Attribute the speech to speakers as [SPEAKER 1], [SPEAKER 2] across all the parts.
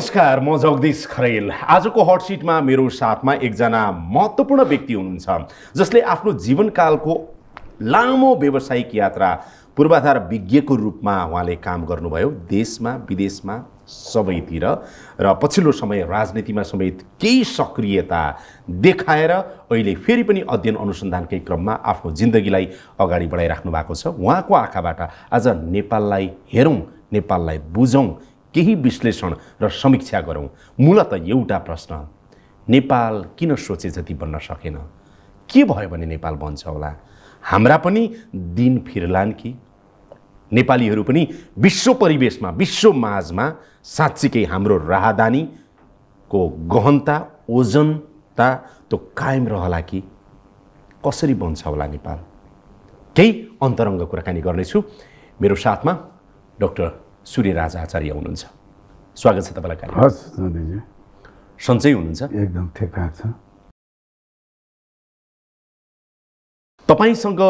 [SPEAKER 1] नमस्कार म जगदीश खरेल आजको हट सिटमा मेरो साथमा एकजना महत्त्वपूर्ण व्यक्ति हुनुहुन्छ जसले आफ्नो जीवनकालको लामो व्यावसायिक यात्रा पूर्वाधार विज्ञको रूपमा उहाँले काम गर्नुभयो देशमा विदेशमा सबैतिर र पछिल्लो समय राजनीतिमा समेत केही सक्रियता देखाएर अहिले फेरि पनि अध्ययन अनुसन्धानकै क्रममा आफ्नो जिन्दगीलाई अगाडि बढाइराख्नु भएको छ उहाँको आँखाबाट आज नेपाललाई हेरौँ नेपाललाई बुझौँ केही विश्लेषण र समीक्षा गरौँ मूलत एउटा प्रश्न नेपाल किन सोचे जति बन्न सकेन के भयो भने नेपाल बन्छ होला हाम्रा पनि दिन फिर्लान् कि नेपालीहरू पनि विश्व परिवेशमा विश्व माझमा साँच्चीकै हाम्रो राहदानीको गहनता ओजनता त्यो कायम रहला कि कसरी बन्छ होला नेपाल केही अन्तरङ्ग कुराकानी गर्नेछु मेरो साथमा डक्टर सूर्यराज आचार्य हुनुहुन्छ स्वागत छ तपाईँलाई हस् सन्चै हुनुहुन्छ एकदम ठिक छ तपाईँसँग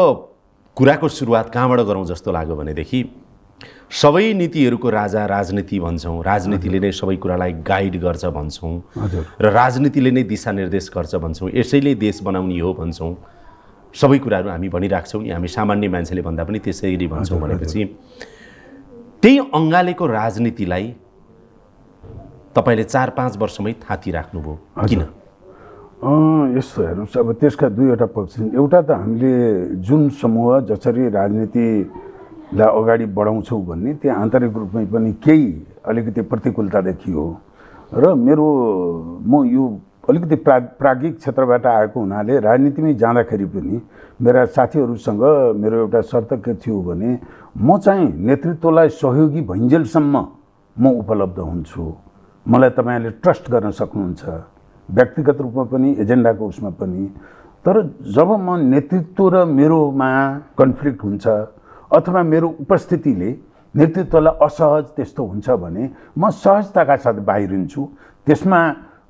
[SPEAKER 1] कुराको सुरुवात कहाँबाट गरौँ जस्तो लाग्यो भनेदेखि सबै नीतिहरूको राजा राजनीति भन्छौँ राजनीतिले नै सबै कुरालाई गाइड गर्छ भन्छौँ र राजनीतिले नै दिशानिर्देश गर्छ भन्छौँ यसैले देश बनाउने हो भन्छौँ सबै कुराहरू हामी भनिराख्छौँ नि हामी सामान्य मान्छेले भन्दा पनि त्यसरी भन्छौँ भनेपछि त्यही अङ्गालेको राजनीतिलाई तपाईँले चार पाँच वर्षमै थाती राख्नुभयो किन
[SPEAKER 2] यस्तो हेर्नुहोस् अब त्यसका दुईवटा पक्ष छन् एउटा त हामीले जुन समूह जसरी राजनीतिलाई अगाडि बढाउँछौँ भन्ने त्यहाँ आन्तरिक रूपमै पनि केही अलिकति प्रतिकूलता देखियो र मेरो म यो अलिकति प्रा प्राज्ञिक क्षेत्रबाट आएको हुनाले राजनीतिमै जाँदाखेरि पनि मेरा साथीहरूसँग मेरो एउटा शर्त के थियो भने म चाहिँ नेतृत्वलाई सहयोगी भइन्जेलसम्म म उपलब्ध हुन्छु मलाई तपाईँहरूले ट्रस्ट गर्न सक्नुहुन्छ व्यक्तिगत रूपमा पनि एजेन्डाको उसमा पनि तर जब म नेतृत्व र मेरोमा कन्फ्लिक्ट हुन्छ अथवा मेरो उपस्थितिले नेतृत्वलाई असहज त्यस्तो हुन्छ भने म सहजताका साथ बाहिरिन्छु त्यसमा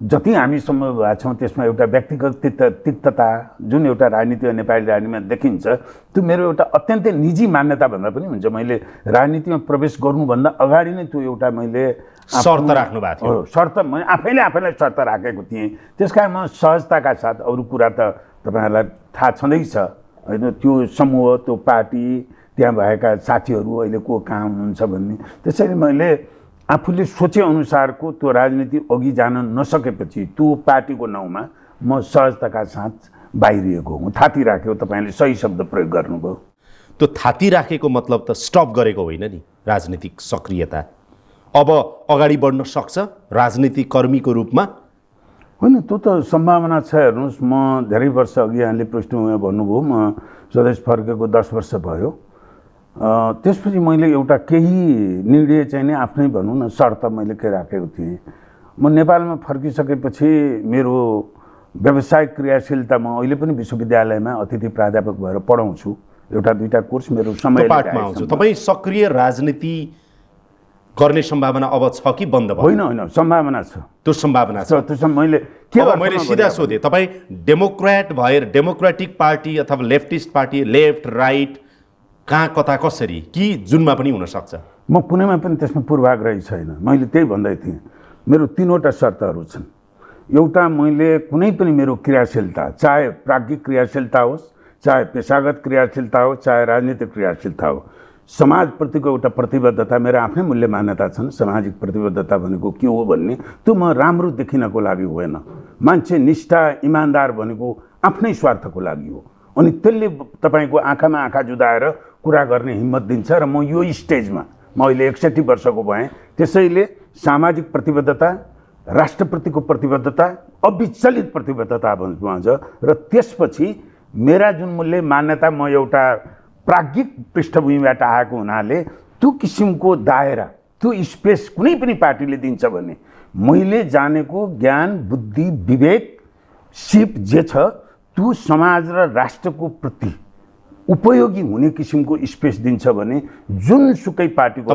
[SPEAKER 2] जति हामीसम्म भएको छौँ त्यसमा एउटा व्यक्तिगत तिक्त तिक्तता जुन एउटा राजनीति र नेपाली राजनीतिमा देखिन्छ त्यो मेरो एउटा अत्यन्तै निजी मान्यता भन्दा पनि हुन्छ मैले राजनीतिमा प्रवेश गर्नुभन्दा अगाडि नै त्यो एउटा मैले शर्त राख्नु भएको थियो शर्त मैले आफैले आफैलाई शर्त राखेको थिएँ त्यस म सहजताका साथ अरू कुरा त तपाईँहरूलाई थाहा छँदैछ होइन त्यो समूह त्यो पार्टी त्यहाँ भएका साथीहरू अहिले को काम हुनुहुन्छ भन्ने त्यसरी मैले आफूले सोचेअनुसारको त्यो राजनीति अघि जान नसकेपछि त्यो पार्टीको नाउँमा म सहजताका साथ बाहिरिएको हुँ थाती राख्यो तपाईँले सही शब्द प्रयोग गर्नुभयो त्यो थाती
[SPEAKER 1] राखेको मतलब त स्टप गरेको होइन नि राजनीतिक सक्रियता अब अगाडि बढ्न
[SPEAKER 2] सक्छ राजनीति कर्मीको रूपमा होइन त्यो त सम्भावना छ हेर्नुहोस् म धेरै वर्ष अघि यहाँले पृष्ठभूमिमा भन्नुभयो म स्वदेश फर्केको दस वर्ष भयो त्यसपछि मैले एउटा केही निर्णय चाहिँ नै आफ्नै भनौँ न शर्त मैले के राखेको थिएँ म नेपालमा फर्किसकेपछि मेरो व्यावसायिक क्रियाशीलता म अहिले पनि विश्वविद्यालयमा अतिथि प्राध्यापक भएर पढाउँछु एउटा दुईवटा कोर्स मेरो समय तपाईँ सक्रिय राजनीति
[SPEAKER 1] गर्ने सम्भावना अब छ कि बन्द भयो होइन होइन सम्भावना छ त्यो सम्भावना छ त्यो मैले के मैले सिधा सोधेँ तपाईँ डेमोक्रेट भएर डेमोक्रेटिक पार्टी अथवा लेफ्टिस्ट पार्टी लेफ्ट राइट कहाँ कता कसरी कि जुनमा पनि हुनसक्छ
[SPEAKER 2] म कुनैमा पनि त्यसमा पूर्वाग्रही छैन मैले त्यही भन्दै थिएँ मेरो तिनवटा शर्तहरू छन् एउटा मैले कुनै पनि मेरो क्रियाशीलता चाहे प्राज्ञिक क्रियाशीलता होस् चाहे पेसागत क्रियाशीलता होस् चाहे राजनीतिक क्रियाशीलता हो समाजप्रतिको एउटा प्रतिबद्धता मेरो आफ्नै मूल्य मान्यता छन् सामाजिक प्रतिबद्धता भनेको के हो भन्ने त्यो म राम्रो देखिनको लागि होइन मान्छे निष्ठा इमान्दार भनेको आफ्नै स्वार्थको लागि हो अनि त्यसले तपाईँको आँखामा आँखा जुदाएर कुरा गर्ने हिम्मत दिन्छ र म यो स्टेजमा म अहिले एकसठी वर्षको भएँ त्यसैले सामाजिक प्रतिबद्धता राष्ट्रप्रतिको प्रतिबद्धता अविचलित प्रतिबद्धता भन्छ र त्यसपछि मेरा जुन मूल्य मान्यता म एउटा प्राज्ञिक पृष्ठभूमिबाट आएको हुनाले त्यो किसिमको दायरा त्यो स्पेस कुनै पनि पार्टीले दिन्छ भने मैले जानेको ज्ञान बुद्धि विवेक सिप जे छ त्यो समाज र राष्ट्रको प्रति उपयोगी हुने किसिमको स्पेस दिन्छ भने जुनसुकै पार्टीको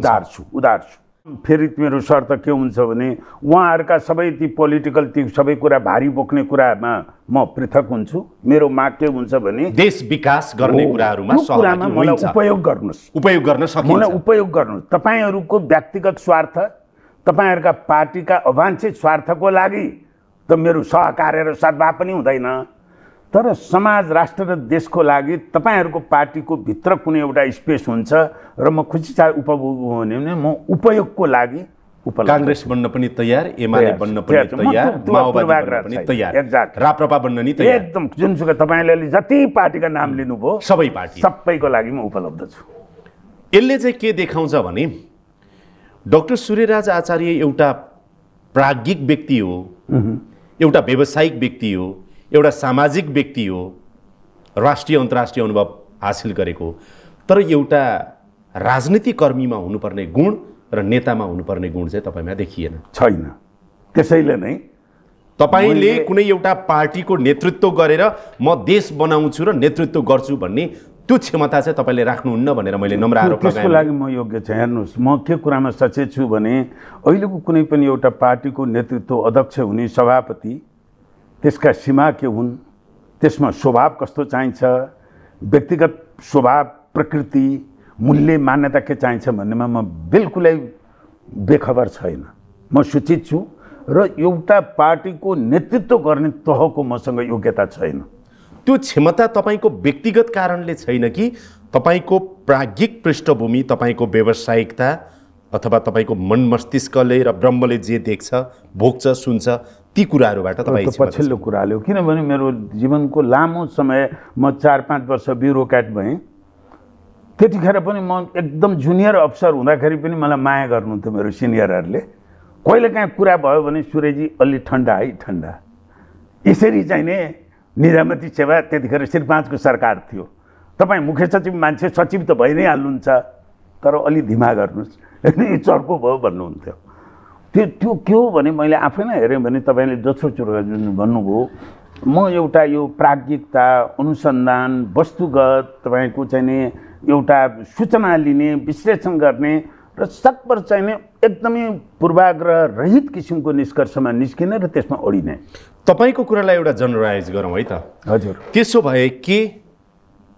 [SPEAKER 2] उधार छु उधार छु फेरि मेरो शर्त के हुन्छ भने उहाँहरूका सबै ती पोलिटिकल ती सबै कुरा भारी बोक्ने कुरामा म पृथक हुन्छु मेरो माग के हुन्छ भने देश विकास गर्ने कुराहरूमा कुरामा मलाई उपयोग गर्नुहोस् उपयोग गर्न सक्नु मलाई उपयोग गर्नुहोस् तपाईँहरूको व्यक्तिगत स्वार्थ तपाईँहरूका पार्टीका अवाञ्छित स्वार्थको लागि त मेरो सहकार्य र सद्भाव पनि हुँदैन तर समाज राष्ट्र र देशको लागि तपाईँहरूको पार्टीको भित्र कुनै एउटा स्पेस हुन्छ र म खुसी चाहे उपभोग हुने भने म उपयोगको लागि
[SPEAKER 1] काङ्ग्रेस बन्न पनि तयार एमाले बन्न पनि तयार पनि
[SPEAKER 2] राप्रपा बन्न नि तयार एकदम जुनसुकै तपाईँले अहिले जति पार्टीका नाम लिनुभयो सबै पार्टी सबैको लागि म उपलब्ध छु यसले चाहिँ के देखाउँछ भने डक्टर सूर्यराज आचार्य
[SPEAKER 1] एउटा प्राज्ञिक व्यक्ति हो एउटा व्यावसायिक व्यक्ति हो एउटा सामाजिक व्यक्ति हो राष्ट्रिय अन्तर्राष्ट्रिय अनुभव हासिल गरेको तर एउटा राजनीतिकर्मीमा हुनुपर्ने गुण र नेतामा हुनुपर्ने गुण चाहिँ तपाईँमा देखिएन छैन त्यसैले नै तपाईँले कुनै एउटा पार्टीको नेतृत्व गरेर म देश बनाउँछु र नेतृत्व गर्छु भन्ने त्यो क्षमता चाहिँ तपाईँले राख्नुहुन्न भनेर मैले नम्र आरोप त्यसको लागि
[SPEAKER 2] म योग्य छ हेर्नुहोस् म के कुरामा सचेत छु भने अहिलेको कुनै पनि एउटा पार्टीको नेतृत्व अध्यक्ष हुने सभापति त्यसका सीमा के हुन् त्यसमा स्वभाव कस्तो चाहिन्छ व्यक्तिगत स्वभाव प्रकृति मूल्य मान्यता के चाहिन्छ भन्नेमा म बिल्कुलै बेखबर छैन म सूचित छु र एउटा पार्टीको नेतृत्व गर्ने तहको मसँग योग्यता छैन त्यो क्षमता तपाईँको व्यक्तिगत कारणले छैन कि तपाईँको
[SPEAKER 1] प्राज्ञिक पृष्ठभूमि तपाईँको व्यावसायिकता अथवा तपाईँको मन मस्तिष्कले
[SPEAKER 2] र ब्रह्मले जे देख्छ भोग्छ सुन्छ ती कुराहरूबाट तपाईँ पछिल्लो कुरा हो किनभने मेरो जीवनको लामो समय म चार पाँच वर्ष ब्युरोक्याट भएँ त्यतिखेर पनि म एकदम जुनियर अफिसर हुँदाखेरि पनि मलाई माया गर्नुहुन्थ्यो मेरो सिनियरहरूले कहिले काहीँ कुरा भयो भने सूर्यजी अलि ठन्डा है ठन्डा यसरी चाहिँ नै निजामती सेवा त्यतिखेर श्री पाँचको सरकार थियो तपाईँ मुख्य सचिव मान्छे सचिव त भइ नै हाल्नुहुन्छ तर अलि धिमा गर्नुहोस् चर्को भयो भन्नुहुन्थ्यो त्यो त्यो के हो भने मैले आफै नै हेऱ्यो भने तपाईँले दोस्रो चुरो जुन भन्नुभयो म एउटा यो प्राज्ञिकता अनुसन्धान वस्तुगत तपाईँको चाहिँ नि एउटा सूचना लिने विश्लेषण गर्ने र सकभर चाहिँ नि एकदमै पूर्वाग्रह रहित किसिमको निष्कर्षमा निस्किने र त्यसमा ओडिने तपाईँको कुरालाई एउटा जनरलाइज
[SPEAKER 1] गरौँ है त हजुर त्यसो भए के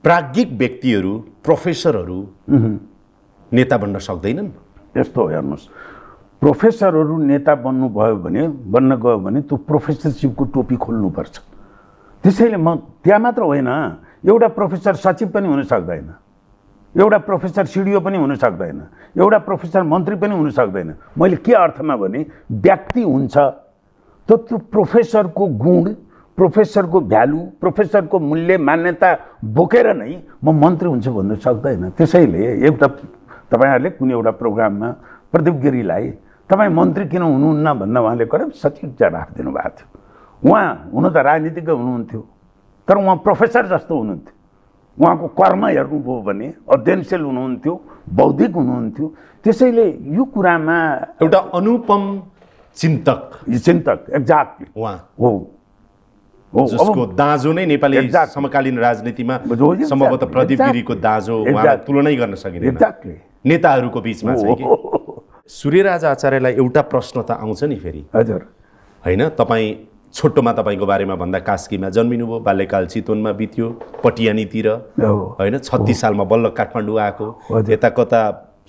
[SPEAKER 1] प्राज्ञिक व्यक्तिहरू प्रोफेसरहरू
[SPEAKER 2] नेता बन्न सक्दैनन् यस्तो हो हेर्नुहोस् प्रोफेसरहरू नेता बन्नुभयो भने बन्न गयो भने त्यो प्रोफेसरसिपको टोपी खोल्नुपर्छ त्यसैले म त्यहाँ मात्र होइन एउटा प्रोफेसर सचिव पनि हुन सक्दैन एउटा प्रोफेसर सिडिओ पनि हुन सक्दैन एउटा प्रोफेसर मन्त्री पनि हुन सक्दैन मैले के अर्थमा भने व्यक्ति हुन्छ त त्यो प्रोफेसरको गुण प्रोफेसरको भ्यालु प्रोफेसरको मूल्य मान्यता बोकेर नै म मन्त्री हुन्छु भन्नु सक्दैन त्यसैले एउटा तपाईँहरूले कुनै एउटा प्रोग्राममा प्रदीप गिरीलाई तपाईँ मन्त्री किन हुनुहुन्न भन्दा उहाँले करेक्ट सचिवचा राखिदिनु भएको थियो उहाँ हुन त राजनीतिज्ञ हुनुहुन्थ्यो तर उहाँ प्रोफेसर जस्तो हुनुहुन्थ्यो उहाँको कर्म हेर्नुभयो भने अध्ययनशील हुनुहुन्थ्यो बौद्धिक हुनुहुन्थ्यो त्यसैले यो कुरामा एउटा अनुपम चिन्तक चिन्तक एक्ज्याक्टली उहाँ हो जसको
[SPEAKER 1] दाँजो नै नेपाली समकालीन राजनीतिमा सम्भवतः प्रदीप गिरीको दाँजो तुलनै गर्न सकिँदैन नेताहरूको बिचमा सूर्यराज आचार्यलाई एउटा प्रश्न त आउँछ नि फेरि हजुर होइन तपाईँ छोटोमा तपाईँको बारेमा भन्दा कास्कीमा जन्मिनुभयो बाल्यकाल चितवनमा बित्यो पटियानीतिर
[SPEAKER 2] होइन
[SPEAKER 1] छत्तिस सालमा बल्ल काठमाडौँ आएको यता कता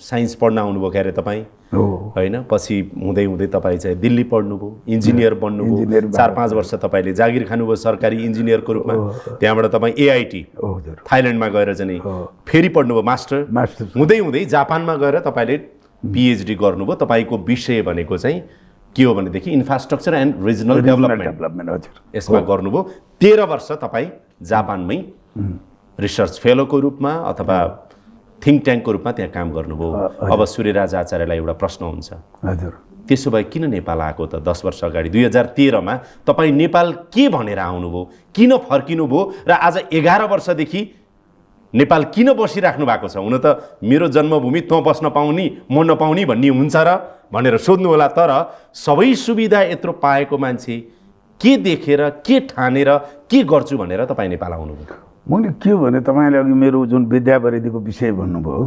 [SPEAKER 1] साइन्स पढ्न आउनुभयो क्यारे तपाईँ
[SPEAKER 2] होइन
[SPEAKER 1] पछि हुँदै हुँदै तपाईँ चाहिँ दिल्ली पढ्नुभयो इन्जिनियर बन्नुभयो चार पाँच वर्ष तपाईँले जागिर खानुभयो सरकारी इन्जिनियरको रूपमा त्यहाँबाट तपाईँ एआइटी थाइल्यान्डमा गएर चाहिँ फेरि पढ्नुभयो मास्टर हुँदै हुँदै जापानमा गएर तपाईँले पिएचडी गर्नुभयो तपाईँको विषय भनेको चाहिँ के हो भनेदेखि infrastructure and regional development development हजुर यसमा गर्नुभयो तेह्र वर्ष तपाईँ जापानमै रिसर्च फेलोको रूपमा अथवा थिङ्क ट्याङ्कको रूपमा त्यहाँ काम गर्नुभयो अब सूर्यराज आचार्यलाई एउटा प्रश्न हुन्छ हजुर त्यसो भए किन नेपाल आएको त दस वर्ष अगाडि दुई हजार तेह्रमा तपाईँ नेपाल के भनेर आउनुभयो किन फर्किनुभयो र आज एघार वर्षदेखि नेपाल किन बसिराख्नु भएको छ हुन त मेरो जन्मभूमि तँ बस्न पाउने म नपाउने भन्ने हुन्छ र भनेर सोध्नु होला तर सबै सुविधा यत्रो पाएको मान्छे के देखेर के ठानेर के गर्छु भनेर तपाईँ नेपाल आउनुभयो
[SPEAKER 2] मैले के भने तपाईँले अघि मेरो जुन विद्यावरिधिको विषय भन्नुभयो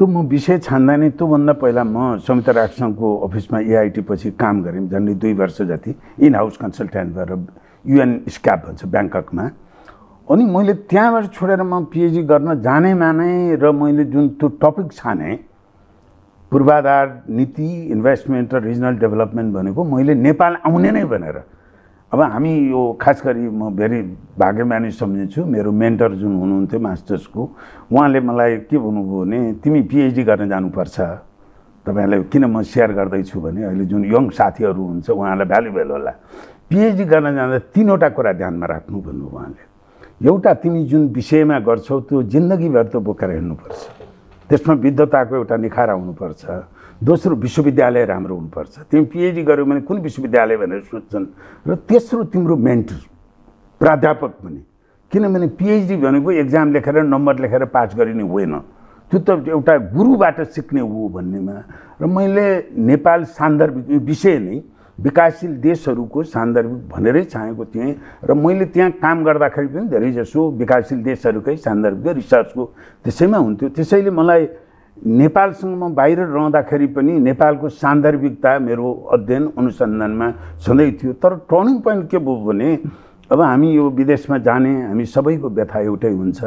[SPEAKER 2] त्यो म विषय छान्दा नै त्योभन्दा पहिला म संयुक्त राष्ट्रसङ्घको अफिसमा एआइटी पछि काम गरेँ झन्डै दुई वर्ष जति इन हाउस कन्सल्ट्यान्ट भएर युएन स्क्याप भन्छ ब्याङ्ककमा अनि मैले त्यहाँबाट छोडेर म पिएचडी गर्न जाने माने र मैले जुन त्यो टपिक छाने पूर्वाधार नीति इन्भेस्टमेन्ट र रिजनल डेभलपमेन्ट भनेको मैले नेपाल आउने नै भनेर अब हामी यो खास गरी म भेरी भाग्यमानी सम्झिन्छु मेरो मेन्टर जुन हुनुहुन्थ्यो मास्टर्सको उहाँले मलाई के भन्नुभयो भने तिमी पिएचडी गर्न जानुपर्छ तपाईँहरूलाई किन म सेयर गर्दैछु भने अहिले जुन यङ साथीहरू हुन्छ उहाँहरूलाई भ्यालुबल होला पिएचडी गर्न जाँदा तिनवटा कुरा ध्यानमा राख्नु भन्नु उहाँले एउटा तिमी जुन विषयमा गर्छौ त्यो जिन्दगीभर त बोकेर हिँड्नुपर्छ त्यसमा विद्धताको एउटा निखार आउनुपर्छ दोस्रो विश्वविद्यालय राम्रो हुनुपर्छ तिमी पिएचडी गऱ्यौ भने कुन विश्वविद्यालय भनेर सोध्छन् र तेस्रो तिम्रो मेन्टर प्राध्यापक पनि किनभने पिएचडी भनेको एक्जाम लेखेर नम्बर लेखेर पास गरिने होइन त्यो त एउटा गुरुबाट सिक्ने हो भन्नेमा र मैले नेपाल सान्दर्भिक विषय नै विकासशील देशहरूको सान्दर्भिक भनेरै चाहेको थिएँ र मैले त्यहाँ काम गर्दाखेरि पनि धेरैजसो विकासशील देशहरूकै सान्दर्भिक रिसर्चको त्यसैमा हुन्थ्यो त्यसैले मलाई नेपालसँग म बाहिर रहँदाखेरि पनि नेपालको सान्दर्भिकता मेरो अध्ययन अनुसन्धानमा छँदै थियो तर टर्निङ पोइन्ट के भयो भने अब हामी यो विदेशमा जाने हामी सबैको व्यथा एउटै हुन्छ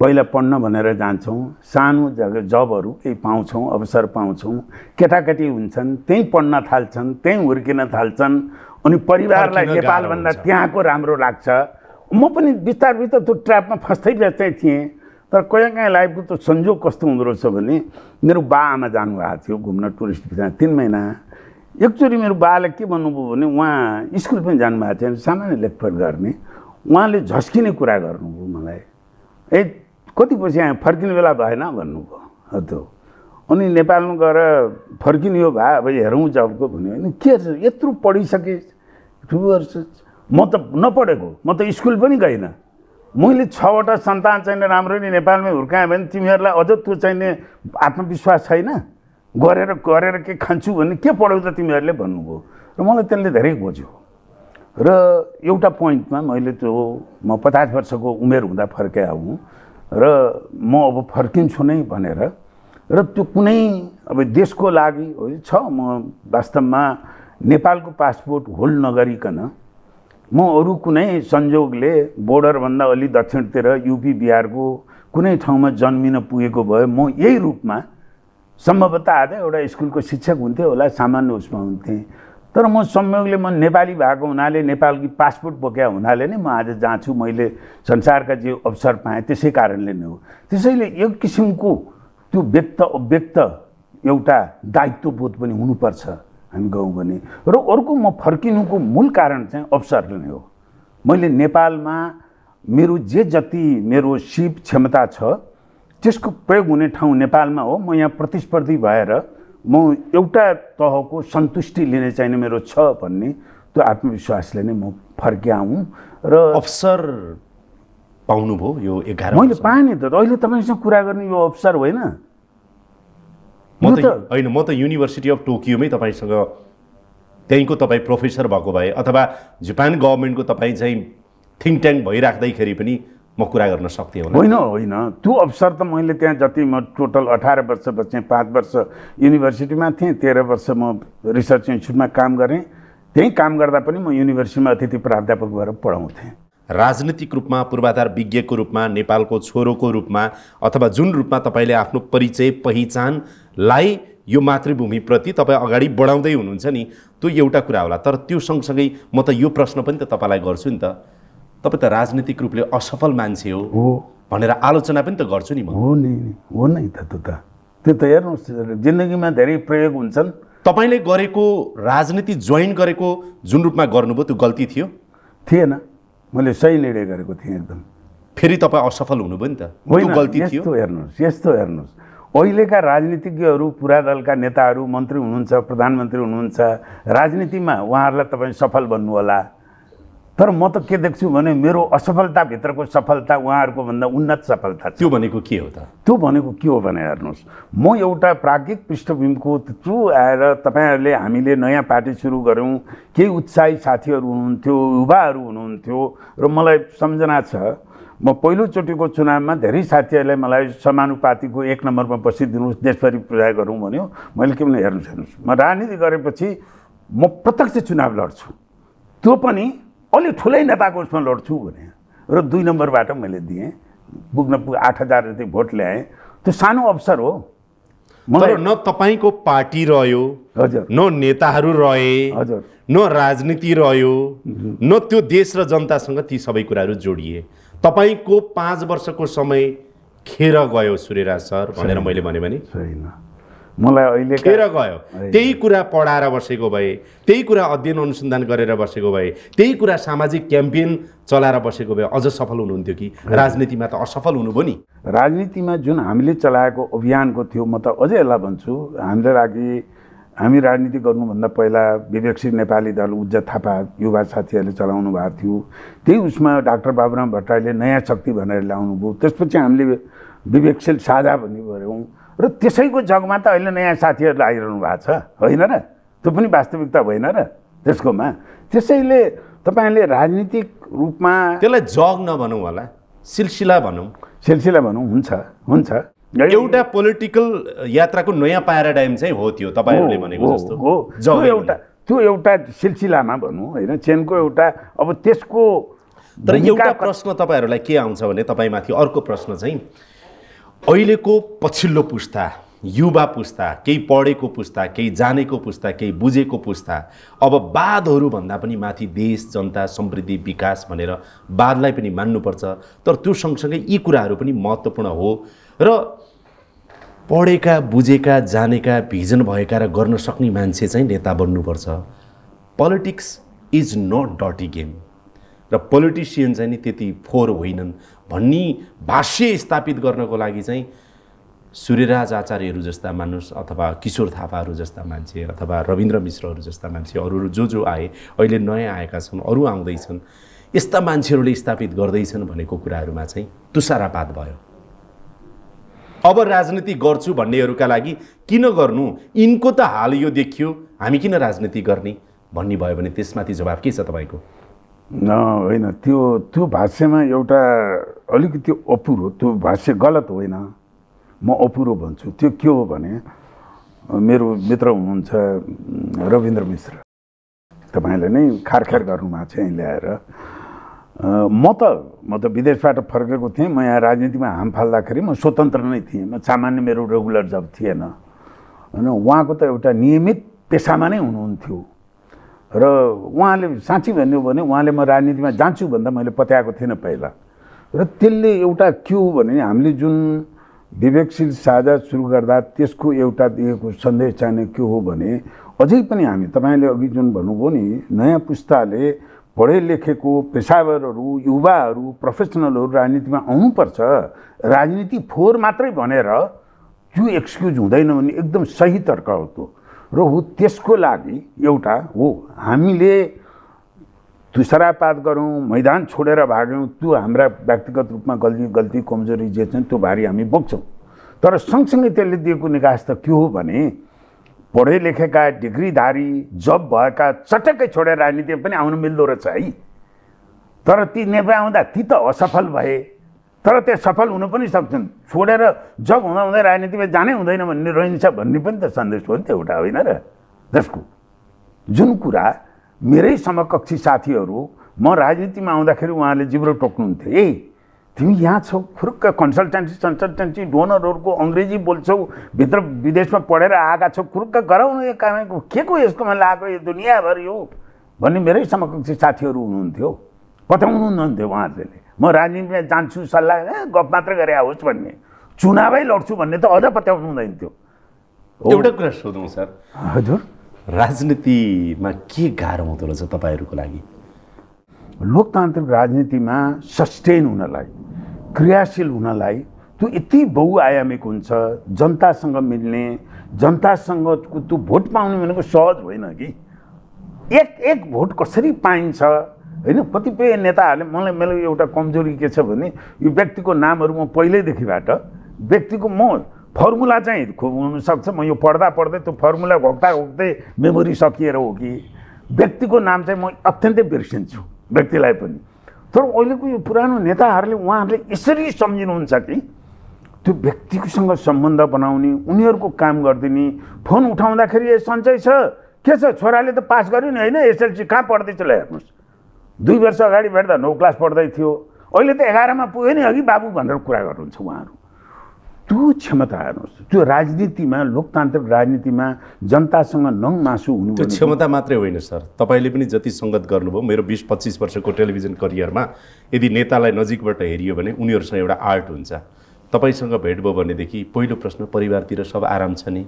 [SPEAKER 2] पहिला पढ्न भनेर जान्छौँ सानो जग जबहरू केही पाउँछौँ अवसर पाउँछौँ केटाकेटी हुन्छन् त्यहीँ पढ्न थाल्छन् त्यहीँ हुर्किन थाल्छन् अनि परिवारलाई नेपालभन्दा त्यहाँको राम्रो लाग्छ म पनि बिस्तार बिस्तार त्यो ट्र्यापमा फस्दै बेच्दै थिएँ तर कहिले काहीँ लाइफको त्यो संजोग कस्तो हुँदो रहेछ भने मेरो बा आमा जानुभएको थियो घुम्न टुरिस्ट भिसा तिन महिना एकचोटि मेरो बाले के भन्नुभयो भने उहाँ स्कुल पनि जानुभएको थियो सामान्य लेखपट गर्ने उहाँले झस्किने कुरा गर्नुभयो मलाई ए कति पछि यहाँ फर्किने बेला भएन भन्नुभयो त्यो अनि नेपालमा गएर फर्किने हो भा अब हेरौँ जबको भन्यो होइन के छ यत्रो पढिसके टु म त नपढेको म त स्कुल पनि गइनँ मैले छवटा सन्तान चाहिने राम्रो नै नेपालमै हुर्काएँ भने तिमीहरूलाई अझ त्यो चाहिने आत्मविश्वास छैन गरेर गरेर के खान्छु भने के पढौ त तिमीहरूले भन्नुभयो र मलाई त्यसले धेरै खोज्यो र एउटा पोइन्टमा मैले त्यो म पचास वर्षको उमेर हुँदा फर्काइ आउँ र म अब फर्किन्छु नै भनेर र त्यो कुनै अब देशको लागि छ म वास्तवमा नेपालको पासपोर्ट होल्ड नगरिकन म अरू कुनै संयोगले बोर्डरभन्दा अलि दक्षिणतिर युपी बिहारको कुनै ठाउँमा जन्मिन पुगेको भए म यही रूपमा सम्भवतः आधा एउटा स्कुलको शिक्षक हुन्थेँ होला सामान्य उसमा हुन्थेँ तर म संयोगले म नेपाली भएको हुनाले नेपालकी पासपोर्ट बोकेका हुनाले नै म आज जान्छु मैले संसारका जे अवसर पाएँ त्यसै कारणले नै हो त्यसैले एक किसिमको त्यो व्यक्त अव्यक्त एउटा दायित्वबोध पनि हुनुपर्छ हामी गाउँ भने र अर्को म फर्किनुको मूल कारण चाहिँ अवसर नै हो मैले नेपालमा मेरो जे जति मेरो सिप क्षमता छ त्यसको प्रयोग हुने ठाउँ नेपालमा हो म यहाँ प्रतिस्पर्धी भएर म एउटा तहको सन्तुष्टि लिने चाहिने मेरो छ भन्ने त्यो आत्मविश्वासले नै म फर्क्याउँ र अवसर पाउनुभयो यो एघार मैले पाएँ नि त अहिले तपाईँसँग कुरा गर्ने यो अवसर होइन म त
[SPEAKER 1] होइन म त युनिभर्सिटी अफ टोकियोमै तपाईँसँग त्यहीँको तपाईँ प्रोफेसर भएको भए अथवा जापान गभर्मेन्टको तपाईँ चाहिँ थिङ्क ट्याङ्क भइराख्दाखेरि पनि म कुरा गर्न सक्थेँ होला होइन
[SPEAKER 2] होइन त्यो अवसर त मैले त्यहाँ जति म टोटल अठार वर्ष बसेँ पाँच वर्ष युनिभर्सिटीमा थिएँ तेह्र वर्ष म रिसर्च इन्स्टिच्युटमा काम गरेँ त्यहीँ काम गर्दा पनि म युनिभर्सिटीमा अतिथि प्राध्यापक भएर पढाउँथेँ
[SPEAKER 1] राजनीतिक रूपमा पूर्वाधार विज्ञको रूपमा नेपालको छोरोको रूपमा अथवा जुन रूपमा तपाईँले आफ्नो परिचय पहिचानलाई यो मातृभूमिप्रति तपाईँ अगाडि बढाउँदै हुनुहुन्छ नि त्यो एउटा कुरा होला तर त्यो सँगसँगै म त यो प्रश्न पनि त तपाईँलाई गर्छु नि त तपाईँ त राजनीतिक रूपले असफल मान्छे हो हो भनेर आलोचना पनि त गर्छु नि म हो नि हो नै त त्यो त
[SPEAKER 2] त्यो त हेर्नुहोस् जिन्दगीमा धेरै प्रयोग हुन्छन् तपाईँले गरेको
[SPEAKER 1] राजनीति जोइन गरेको जुन रूपमा गर्नुभयो त्यो गल्ती थियो थिएन मैले सही
[SPEAKER 2] निर्णय गरेको थिएँ एकदम फेरि तपाईँ असफल हुनुभयो नि त होइन गल्ती थियो हेर्नुहोस् यस्तो हेर्नुहोस् अहिलेका राजनीतिज्ञहरू पुरा दलका नेताहरू मन्त्री हुनुहुन्छ प्रधानमन्त्री हुनुहुन्छ राजनीतिमा उहाँहरूलाई तपाईँ सफल बन्नुहोला तर म त के देख्छु भने मेरो असफलताभित्रको सफलता उहाँहरूको भन्दा उन्नत सफलता त्यो भनेको के हो त त्यो भनेको के हो भने हेर्नुहोस् म एउटा प्राज्ञिक पृष्ठभूमिको चु आएर तपाईँहरूले हामीले नयाँ पार्टी सुरु गऱ्यौँ केही उत्साही साथीहरू हुनुहुन्थ्यो युवाहरू हुनुहुन्थ्यो र मलाई सम्झना छ म पहिलोचोटिको चुनावमा धेरै साथीहरूले मलाई समानुपातिको एक नम्बरमा बसिदिनुहोस् देशभरि पूजा गरौँ भन्यो मैले के भने हेर्नुहोस् हेर्नुहोस् म राजनीति गरेपछि म प्रत्यक्ष चुनाव लड्छु त्यो पनि अलि ठुलै नेताको उसमा लड्छु भने र दुई नम्बरबाट मैले दिएँ पुग्न पुग आठ हजार जति भोट ल्याएँ त्यो सानो अवसर हो मलाई न तपाईँको पार्टी रह्यो हजुर न नेताहरू
[SPEAKER 1] रहे हजुर न राजनीति रह्यो न त्यो देश र जनतासँग ती सबै कुराहरू जोडिए तपाईँको पाँच वर्षको समय खेर गयो सूर्यराज सर भनेर मैले भने छैन
[SPEAKER 2] मलाई अहिले तेह्र गयो त्यही
[SPEAKER 1] कुरा पढाएर बसेको भए त्यही कुरा अध्ययन अनुसन्धान गरेर बसेको भए त्यही कुरा सामाजिक क्याम्पेन चलाएर बसेको भए अझ सफल हुनुहुन्थ्यो कि राजनीतिमा त असफल हुनुभयो नि
[SPEAKER 2] राजनीतिमा जुन हामीले चलाएको अभियानको थियो म त अझै यसलाई भन्छु हामीलाई लागि हामी राजनीति गर्नुभन्दा पहिला विवेकशील नेपाली दल उज्जा थापा युवा साथीहरूले चलाउनु भएको थियो त्यही उसमा डाक्टर बाबुराम भट्टराईले नयाँ शक्ति भनेर ल्याउनुभयो त्यसपछि हामीले विवेकशील साझा भन्ने गऱ्यौँ र त्यसैको जगमा त अहिले नयाँ साथीहरूले आइरहनु भएको छ होइन र त्यो पनि वास्तविकता होइन र त्यसकोमा त्यसैले तपाईँले राजनीतिक रूपमा त्यसलाई जग नभनौँ होला सिलसिला भनौँ सिलसिला भनौँ हुन्छ हुन्छ एउटा
[SPEAKER 1] पोलिटिकल यात्राको नयाँ प्याराडाइम चाहिँ हो त्यो तपाईँहरूले भनेको जस्तो हो एउटा
[SPEAKER 2] त्यो एउटा सिलसिलामा भनौँ होइन चेनको एउटा अब त्यसको तर एउटा
[SPEAKER 1] प्रश्न तपाईँहरूलाई के आउँछ भने तपाईँमाथि अर्को प्रश्न चाहिँ अहिलेको पछिल्लो पुस्ता युवा पुस्ता केही पढेको पुस्ता केही जानेको पुस्ता केही बुझेको पुस्ता अब वादहरूभन्दा पनि माथि देश जनता समृद्धि विकास भनेर वादलाई पनि मान्नुपर्छ तर त्यो सँगसँगै यी कुराहरू पनि महत्त्वपूर्ण हो र पढेका बुझेका जानेका भिजन भएका र गर्न सक्ने मान्छे चाहिँ नेता बन्नुपर्छ पोलिटिक्स इज नट डटी गेम र पोलिटिसियन चाहिँ नि त्यति फोहोर होइनन् भन्ने भाष्य स्थापित गर्नको लागि चाहिँ सूर्यराज आचार्यहरू जस्ता मानुस अथवा किशोर थापाहरू जस्ता मान्छे अथवा रविन्द्र मिश्रहरू जस्ता मान्छे अरू जो जो आए अहिले नयाँ आएका छन् अरू आउँदैछन् यस्ता मान्छेहरूले स्थापित गर्दैछन् भनेको कुराहरूमा चाहिँ तुसारापात भयो अब राजनीति गर्छु भन्नेहरूका लागि किन गर्नु यिनको त हाल यो देखियो हामी किन राजनीति गर्ने भन्ने भयो भने त्यसमाथि जवाब के छ तपाईँको
[SPEAKER 2] न होइन त्यो त्यो भाष्यमा एउटा अलिकति अपुरो त्यो भाष्य गलत होइन म अपुरो भन्छु त्यो के हो भने मेरो मित्र हुनुहुन्छ रविन्द्र मिश्र तपाईँले नै खारखार गर्नुभएको छ यहीँ ल्याएर म त म त विदेशबाट फर्केको थिएँ म यहाँ राजनीतिमा हाम फाल्दाखेरि म स्वतन्त्र नै थिएँ म सामान्य मेरो रेगुलर जब थिएन होइन उहाँको त एउटा नियमित पेसामा नै हुनुहुन्थ्यो र उहाँले साँच्ची भन्यो भने उहाँले म राजनीतिमा जान्छु भन्दा मैले पत्याएको थिइनँ पहिला र त्यसले एउटा के हो भने हामीले जुन विवेकशील साझा सुरु गर्दा त्यसको एउटा दिएको सन्देश चाहिने के हो भने अझै पनि हामी तपाईँले अघि जुन भन्नुभयो नि नयाँ पुस्ताले पढे लेखेको पेसावरहरू युवाहरू प्रोफेसनलहरू राजनीतिमा आउनुपर्छ राजनीति फोहोर मात्रै भनेर त्यो एक्सक्युज हुँदैन भने एकदम सही तर्क हो त्यो र हो त्यसको लागि एउटा हो हामीले तुसरापात गरौँ मैदान छोडेर भाग्यौँ त्यो हाम्रा व्यक्तिगत रूपमा गल्ती गल्ती कमजोरी जे छन् त्यो भारी हामी बोक्छौँ तर सँगसँगै त्यसले दिएको निकास त के हो भने पढे लेखेका डिग्रीधारी जब भएका चटक्कै छोडेर राजनीतिमा पनि आउनु मिल्दो रहेछ है तर ती नेपाल आउँदा ती त असफल भए तर त्यो सफल हुनु पनि सक्छन् छोडेर जब हुँदा हुँदै राजनीतिमा जानै हुँदैन भन्ने रहन्छ भन्ने पनि त सन्देश हो नि त एउटा होइन र जसको जुन कुरा मेरै समकक्षी साथीहरू म राजनीतिमा आउँदाखेरि उहाँले जिब्रो टोक्नुहुन्थ्यो ए तिमी यहाँ छौ खुरुक्क कन्सल्टेन्सी कन्सल्टेन्सी डोनरहरूको अङ्ग्रेजी बोल्छौ भित्र विदेशमा पढेर आएका छौ खुरुक्क गराउनु यो कारण के को यस्तोमा लागेको यो दुनियाँभरि हो भन्ने मेरै समकक्षी साथीहरू हुनुहुन्थ्यो बताउनु हुनुहुन्थ्यो उहाँहरूले म राजनीतिमा जान्छु सल्लाह गफ मात्र गरे आओस् भन्ने चुनावै लड्छु भन्ने त अझ पत्याउनु हुँदैन थियो एउटा कुरा सोधौँ सर हजुर
[SPEAKER 1] राजनीतिमा
[SPEAKER 2] के गाह्रो हुँदो रहेछ तपाईँहरूको लागि लोकतान्त्रिक राजनीतिमा सस्टेन हुनलाई क्रियाशील हुनलाई त्यो यति बहुआयामिक हुन्छ जनतासँग मिल्ने जनतासँग त्यो भोट पाउने भनेको सहज होइन कि एक एक भोट कसरी पाइन्छ होइन कतिपय नेताहरूले मलाई मेरो एउटा कमजोरी के छ भने यो व्यक्तिको नामहरू म पहिल्यैदेखिबाट व्यक्तिको म फर्मुला चाहिँ हुनसक्छ म यो पढ्दा पढ्दै त्यो फर्मुला घोक्दा घोक्दै मेमोरी सकिएर हो कि व्यक्तिको नाम चाहिँ म अत्यन्तै बिर्सिन्छु व्यक्तिलाई पनि तर अहिलेको यो पुरानो नेताहरूले उहाँहरूले यसरी सम्झिनुहुन्छ कि त्यो व्यक्तिसँग सम्बन्ध बनाउने उनीहरूको काम गरिदिने फोन उठाउँदाखेरि ए सन्चै छ के छ छोराले त पास गर्यो नि होइन एसएलसी कहाँ पढ्दैछ ल हेर्नुहोस् दुई वर्ष अगाडि भेट्दा नौ क्लास पढ्दै थियो अहिले त एघारमा पुग्यो नि अघि बाबु भनेर कुरा गर्नुहुन्छ उहाँहरू त्यो क्षमता हेर्नुहोस् त्यो राजनीतिमा लोकतान्त्रिक राजनीतिमा जनतासँग नङ मासु हुनु त्यो क्षमता
[SPEAKER 1] मात्रै होइन सर तपाईँले पनि जति सङ्गत गर्नुभयो मेरो बिस पच्चिस वर्षको टेलिभिजन करियरमा यदि नेतालाई नजिकबाट हेरियो भने उनीहरूसँग एउटा आर्ट हुन्छ तपाईँसँग भेट भयो भनेदेखि पहिलो प्रश्न परिवारतिर सब आराम छ नि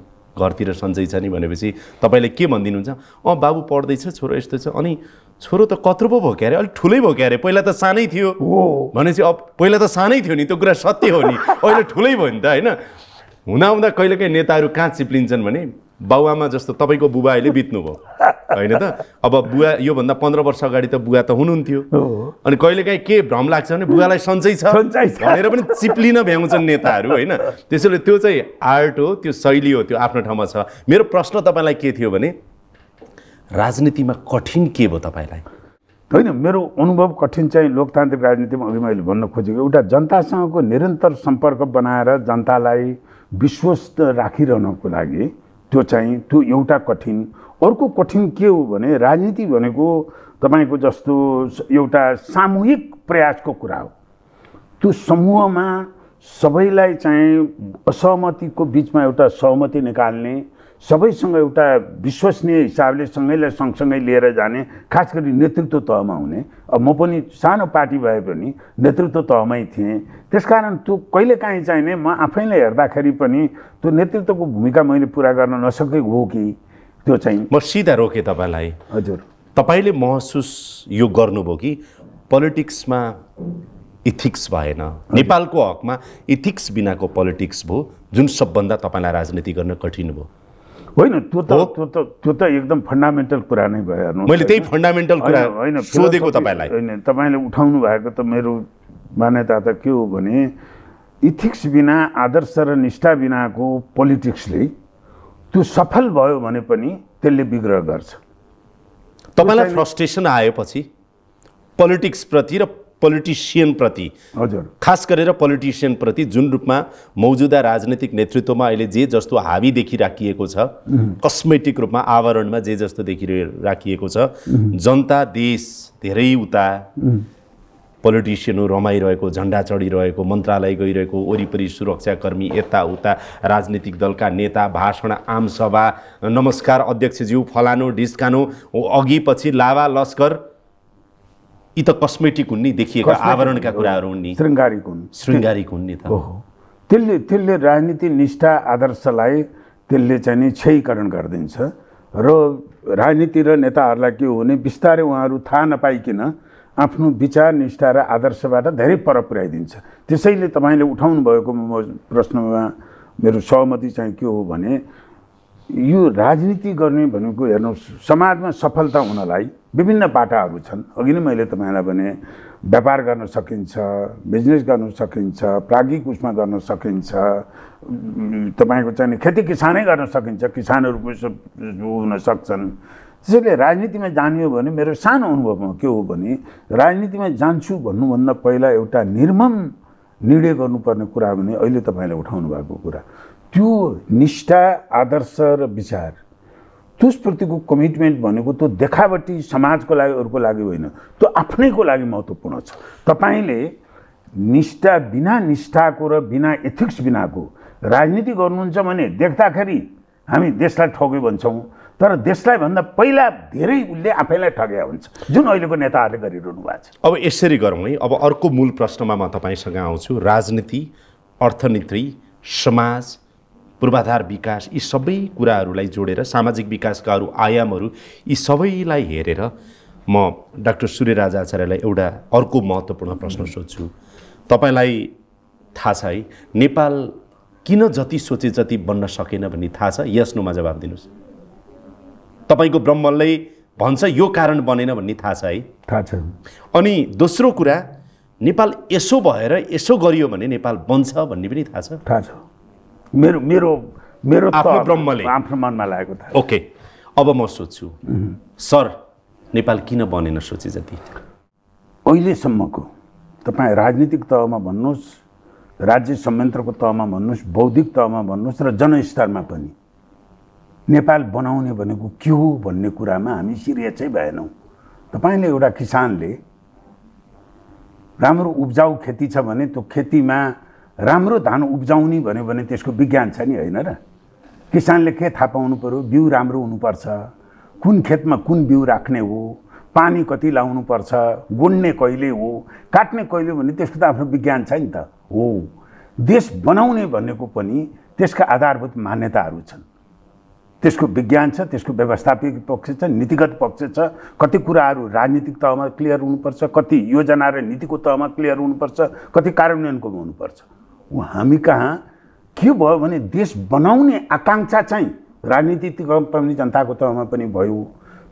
[SPEAKER 1] घरतिर सन्चै छ नि भनेपछि तपाईँले के भनिदिनुहुन्छ अँ बाबु पढ्दैछ छोरो यस्तो छ अनि छोरो त कत्रो पो भोक्या अरे अलिक ठुलै भोक्या अरे पहिला त सानै थियो भनेपछि अब पहिला त सानै थियो नि त्यो कुरा सत्य हो नि अहिले ठुलै भयो नि त होइन हुँदाहुँदा कहिलेकाहीँ नेताहरू कहाँ चिप्लिन्छन् भने बाउआमा जस्तो तपाईँको बुबा अहिले बित्नुभयो होइन त अब बुवा योभन्दा पन्ध्र वर्ष अगाडि त बुवा त हुनुहुन्थ्यो अनि कहिलेकाहीँ के भ्रम लाग्छ भने बुवालाई सन्चै छ भनेर पनि चिप्लिन भ्याउँछन् नेताहरू होइन त्यसैले त्यो चाहिँ आर्ट हो त्यो शैली हो त्यो आफ्नो ठाउँमा छ मेरो प्रश्न तपाईँलाई के थियो भने राजनीतिमा कठिन के भयो तपाईँलाई
[SPEAKER 2] होइन मेरो अनुभव कठिन चाहिँ लोकतान्त्रिक राजनीतिमा अघि मैले भन्न खोजेको एउटा जनतासँगको निरन्तर सम्पर्क बनाएर जनतालाई विश्वस्त राखिरहनको लागि त्यो चाहिँ त्यो एउटा कठिन अर्को कठिन के हो भने राजनीति भनेको तपाईँको जस्तो एउटा सामूहिक प्रयासको कुरा हो त्यो समूहमा सबैलाई चाहिँ असहमतिको बिचमा एउटा सहमति निकाल्ने सबैसँग एउटा विश्वसनीय हिसाबले सँगैलाई सँगसँगै लिएर जाने खास गरी नेतृत्व तहमा हुने अब म पनि सानो पार्टी भए पनि नेतृत्व तहमै थिएँ त्यसकारण त्यो कहिलेकाहीँ चाहिने म आफैले हेर्दाखेरि पनि त्यो नेतृत्वको भूमिका मैले पुरा गर्न नसकेको हो कि त्यो चाहिँ म सिधा रोकेँ
[SPEAKER 1] तपाईँलाई हजुर तपाईँले महसुस यो गर्नुभयो कि पोलिटिक्समा इथिक्स भएन नेपालको हकमा इथिक्स बिनाको पोलिटिक्स भयो जुन सबभन्दा तपाईँलाई राजनीति गर्न कठिन भयो
[SPEAKER 2] होइन त्यो त त्यो त त्यो त एकदम फन्डामेन्टल कुरा नै भयो हेर्नु मैले त्यही
[SPEAKER 1] फन्डामेन्टल कुरा होइन सोधेको तपाईँलाई
[SPEAKER 2] होइन तपाईँले उठाउनु भएको त मेरो मान्यता त के हो भने इथिक्स बिना आदर्श र निष्ठा बिनाको पोलिटिक्सले त्यो सफल भयो भने पनि त्यसले विग्रह गर्छ तपाईँलाई
[SPEAKER 1] फ्रस्ट्रेसन आएपछि पोलिटिक्सप्रति र पोलिटिसियनप्रति हजुर खास गरेर पोलिटिसियनप्रति जुन रूपमा मौजुदा राजनैतिक नेतृत्वमा अहिले जे जस्तो हावी देखिराखिएको छ कस्मेटिक रूपमा आवरणमा जे जस्तो देखिराखिएको छ जनता देश धेरै उता पोलिटिसियनहरू रमाइरहेको झन्डा चढिरहेको मन्त्रालय गइरहेको वरिपरि सुरक्षाकर्मी यताउता राजनीतिक दलका नेता भाषण आमसभा नमस्कार अध्यक्षज्यू फलानु ढिस्कानु अघि पछि लाभा लस्कर यी त कस्मेटिक हुन् नि देखिएको आवरणका कुराहरू हुन् नि शृङ्गारिक हुन् शृङ्गारिक हुन् नि त
[SPEAKER 2] त्यसले त्यसले राजनीति निष्ठा आदर्शलाई त्यसले चाहिँ नि क्षयीकरण गरिदिन्छ र राजनीति र नेताहरूलाई के हो भने बिस्तारै उहाँहरू थाहा नपाइकन आफ्नो विचार निष्ठा र आदर्शबाट धेरै पर पुर्याइदिन्छ त्यसैले तपाईँले उठाउनु भएको म प्रश्नमा मेरो सहमति चाहिँ के हो भने यो राजनीति गर्ने भनेको हेर्नुहोस् समाजमा सफलता हुनलाई विभिन्न पाटाहरू छन् अघि नै मैले तपाईँलाई भने व्यापार गर्न सकिन्छ बिजनेस गर्न सकिन्छ प्राज्ञिक उसमा गर्न सकिन्छ तपाईँको चाहिँ खेती किसानै गर्न सकिन्छ किसानहरू हुन सक्छन् त्यसैले राजनीतिमा जाने हो भने मेरो सानो अनुभवमा के हो भने राजनीतिमा जान्छु भन्नुभन्दा पहिला एउटा निर्मम निर्णय गर्नुपर्ने कुरा भने अहिले तपाईँले उठाउनु भएको कुरा त्यो निष्ठा आदर्श र विचार त्यसप्रतिको कमिटमेन्ट भनेको त्यो देखावटी समाजको लागि अरूको लागि होइन त्यो आफ्नैको लागि महत्त्वपूर्ण छ तपाईँले निष्ठा बिना निष्ठाको र बिना एथिक्स बिनाको राजनीति गर्नुहुन्छ भने देख्दाखेरि हामी देशलाई ठग्यो भन्छौँ तर देशलाई भन्दा पहिला धेरै उसले आफैलाई ठग्या हुन्छ जुन अहिलेको नेताहरूले गरिरहनु भएको
[SPEAKER 1] छ अब यसरी गरौँ है अब अर्को मूल प्रश्नमा म तपाईँसँग आउँछु राजनीति अर्थनीति समाज पूर्वाधार विकास यी सबै कुराहरूलाई जोडेर सामाजिक विकासका अरू आयामहरू यी सबैलाई हेरेर म डाक्टर सूर्यराज आचार्यलाई एउटा अर्को महत्त्वपूर्ण प्रश्न सोध्छु तपाईँलाई थाहा छ है नेपाल किन जति सोचे जति बन्न सकेन भन्ने थाहा छ यस नोमा जवाब दिनुहोस् तपाईँको ब्रह्मले भन्छ यो कारण बनेन भन्ने थाहा छ है
[SPEAKER 2] थाहा छ
[SPEAKER 1] अनि दोस्रो कुरा नेपाल यसो भएर यसो गरियो भने नेपाल बन्छ भन्ने पनि थाहा छ थाहा छ मेरो मेरो मेरो आफ्नो
[SPEAKER 2] ब्रह्मले आफ्नो मनमा लागेको था
[SPEAKER 1] ओके अब म सोध्छु सर नेपाल किन बनेन सोचे जति
[SPEAKER 2] अहिलेसम्मको तपाईँ राजनीतिक तहमा भन्नुहोस् राज्य संयन्त्रको तहमा भन्नुहोस् बौद्धिक तहमा भन्नुहोस् र जनस्तरमा पनि नेपाल बनाउने भनेको के हो भन्ने कुरामा हामी चाहिँ भएनौँ तपाईँले एउटा किसानले राम्रो उब्जाउ खेती छ भने त्यो खेतीमा राम्रो धान उब्जाउने भन्यो भने त्यसको विज्ञान छ नि होइन र किसानले के थाहा पाउनु पऱ्यो बिउ राम्रो हुनुपर्छ कुन खेतमा कुन बिउ राख्ने हो पानी कति लाउनुपर्छ गुन्ने कहिले हो काट्ने कहिले हो भने त्यसको त आफ्नो विज्ञान छ नि त हो देश बनाउने भनेको पनि त्यसका आधारभूत मान्यताहरू छन् त्यसको विज्ञान छ त्यसको व्यवस्थापिक पक्ष छ नीतिगत पक्ष छ कति कुराहरू राजनीतिक तहमा क्लियर हुनुपर्छ कति योजना र नीतिको तहमा क्लियर हुनुपर्छ कति कार्यान्वयनको हुनुपर्छ हामी कहाँ के भयो भने देश बनाउने आकाङ्क्षा चाहिँ राजनीतिक पनि जनताको तहमा पनि भयो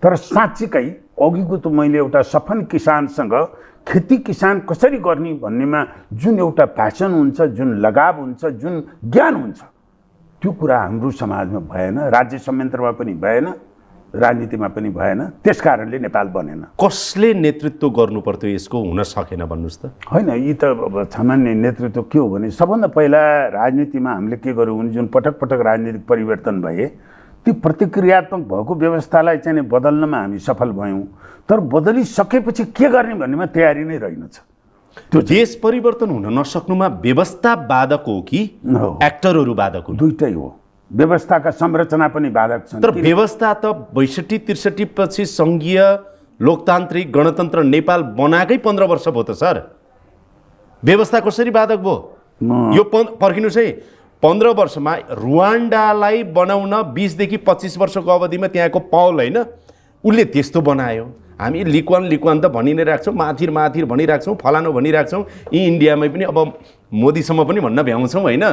[SPEAKER 2] तर साँच्चीकै अघिको त मैले एउटा सफल किसानसँग खेती किसान कसरी गर्ने भन्नेमा जुन एउटा प्यासन हुन्छ जुन लगाव हुन्छ जुन ज्ञान हुन्छ त्यो कुरा हाम्रो समाजमा भएन राज्य संयन्त्रमा पनि भएन राजनीतिमा पनि भएन त्यस कारणले नेपाल बनेन कसले नेतृत्व
[SPEAKER 1] गर्नु पर्थ्यो यसको हुन सकेन भन्नुहोस् त
[SPEAKER 2] होइन यी त अब सामान्य नेतृत्व के हो भने सबभन्दा पहिला राजनीतिमा हामीले के गर्यौँ भने जुन पटक पटक राजनीतिक परिवर्तन भए त्यो प्रतिक्रियात्मक भएको व्यवस्थालाई चाहिँ बदल्नमा हामी सफल भयौँ तर बदलिसकेपछि के गर्ने भन्नेमा तयारी नै रहेनछ त्यो देश परिवर्तन हुन नसक्नुमा व्यवस्था बाधक हो कि एक्टरहरू बाधक हो दुइटै हो व्यवस्थाका संरचना पनि बाधक छन् तर
[SPEAKER 1] व्यवस्था त बैसठी त्रिसठी पछि सङ्घीय लोकतान्त्रिक गणतन्त्र नेपाल बनाएकै पन्ध्र वर्ष भयो त सर व्यवस्था कसरी बाधक
[SPEAKER 2] भयो यो
[SPEAKER 1] पर्खिनुहोस् है पन्ध्र वर्षमा रुवान्डालाई बनाउन बिसदेखि पच्चिस वर्षको अवधिमा त्यहाँको पौल होइन उसले त्यस्तो बनायो हामी लिक्वान लिक्वान त भनि नै राख्छौँ माथिर माथिर भनिराख्छौँ फलानो फलानु भनिराख्छौँ यी इन्डियामै पनि अब मोदीसम्म पनि भन्न भ्याउँछौँ होइन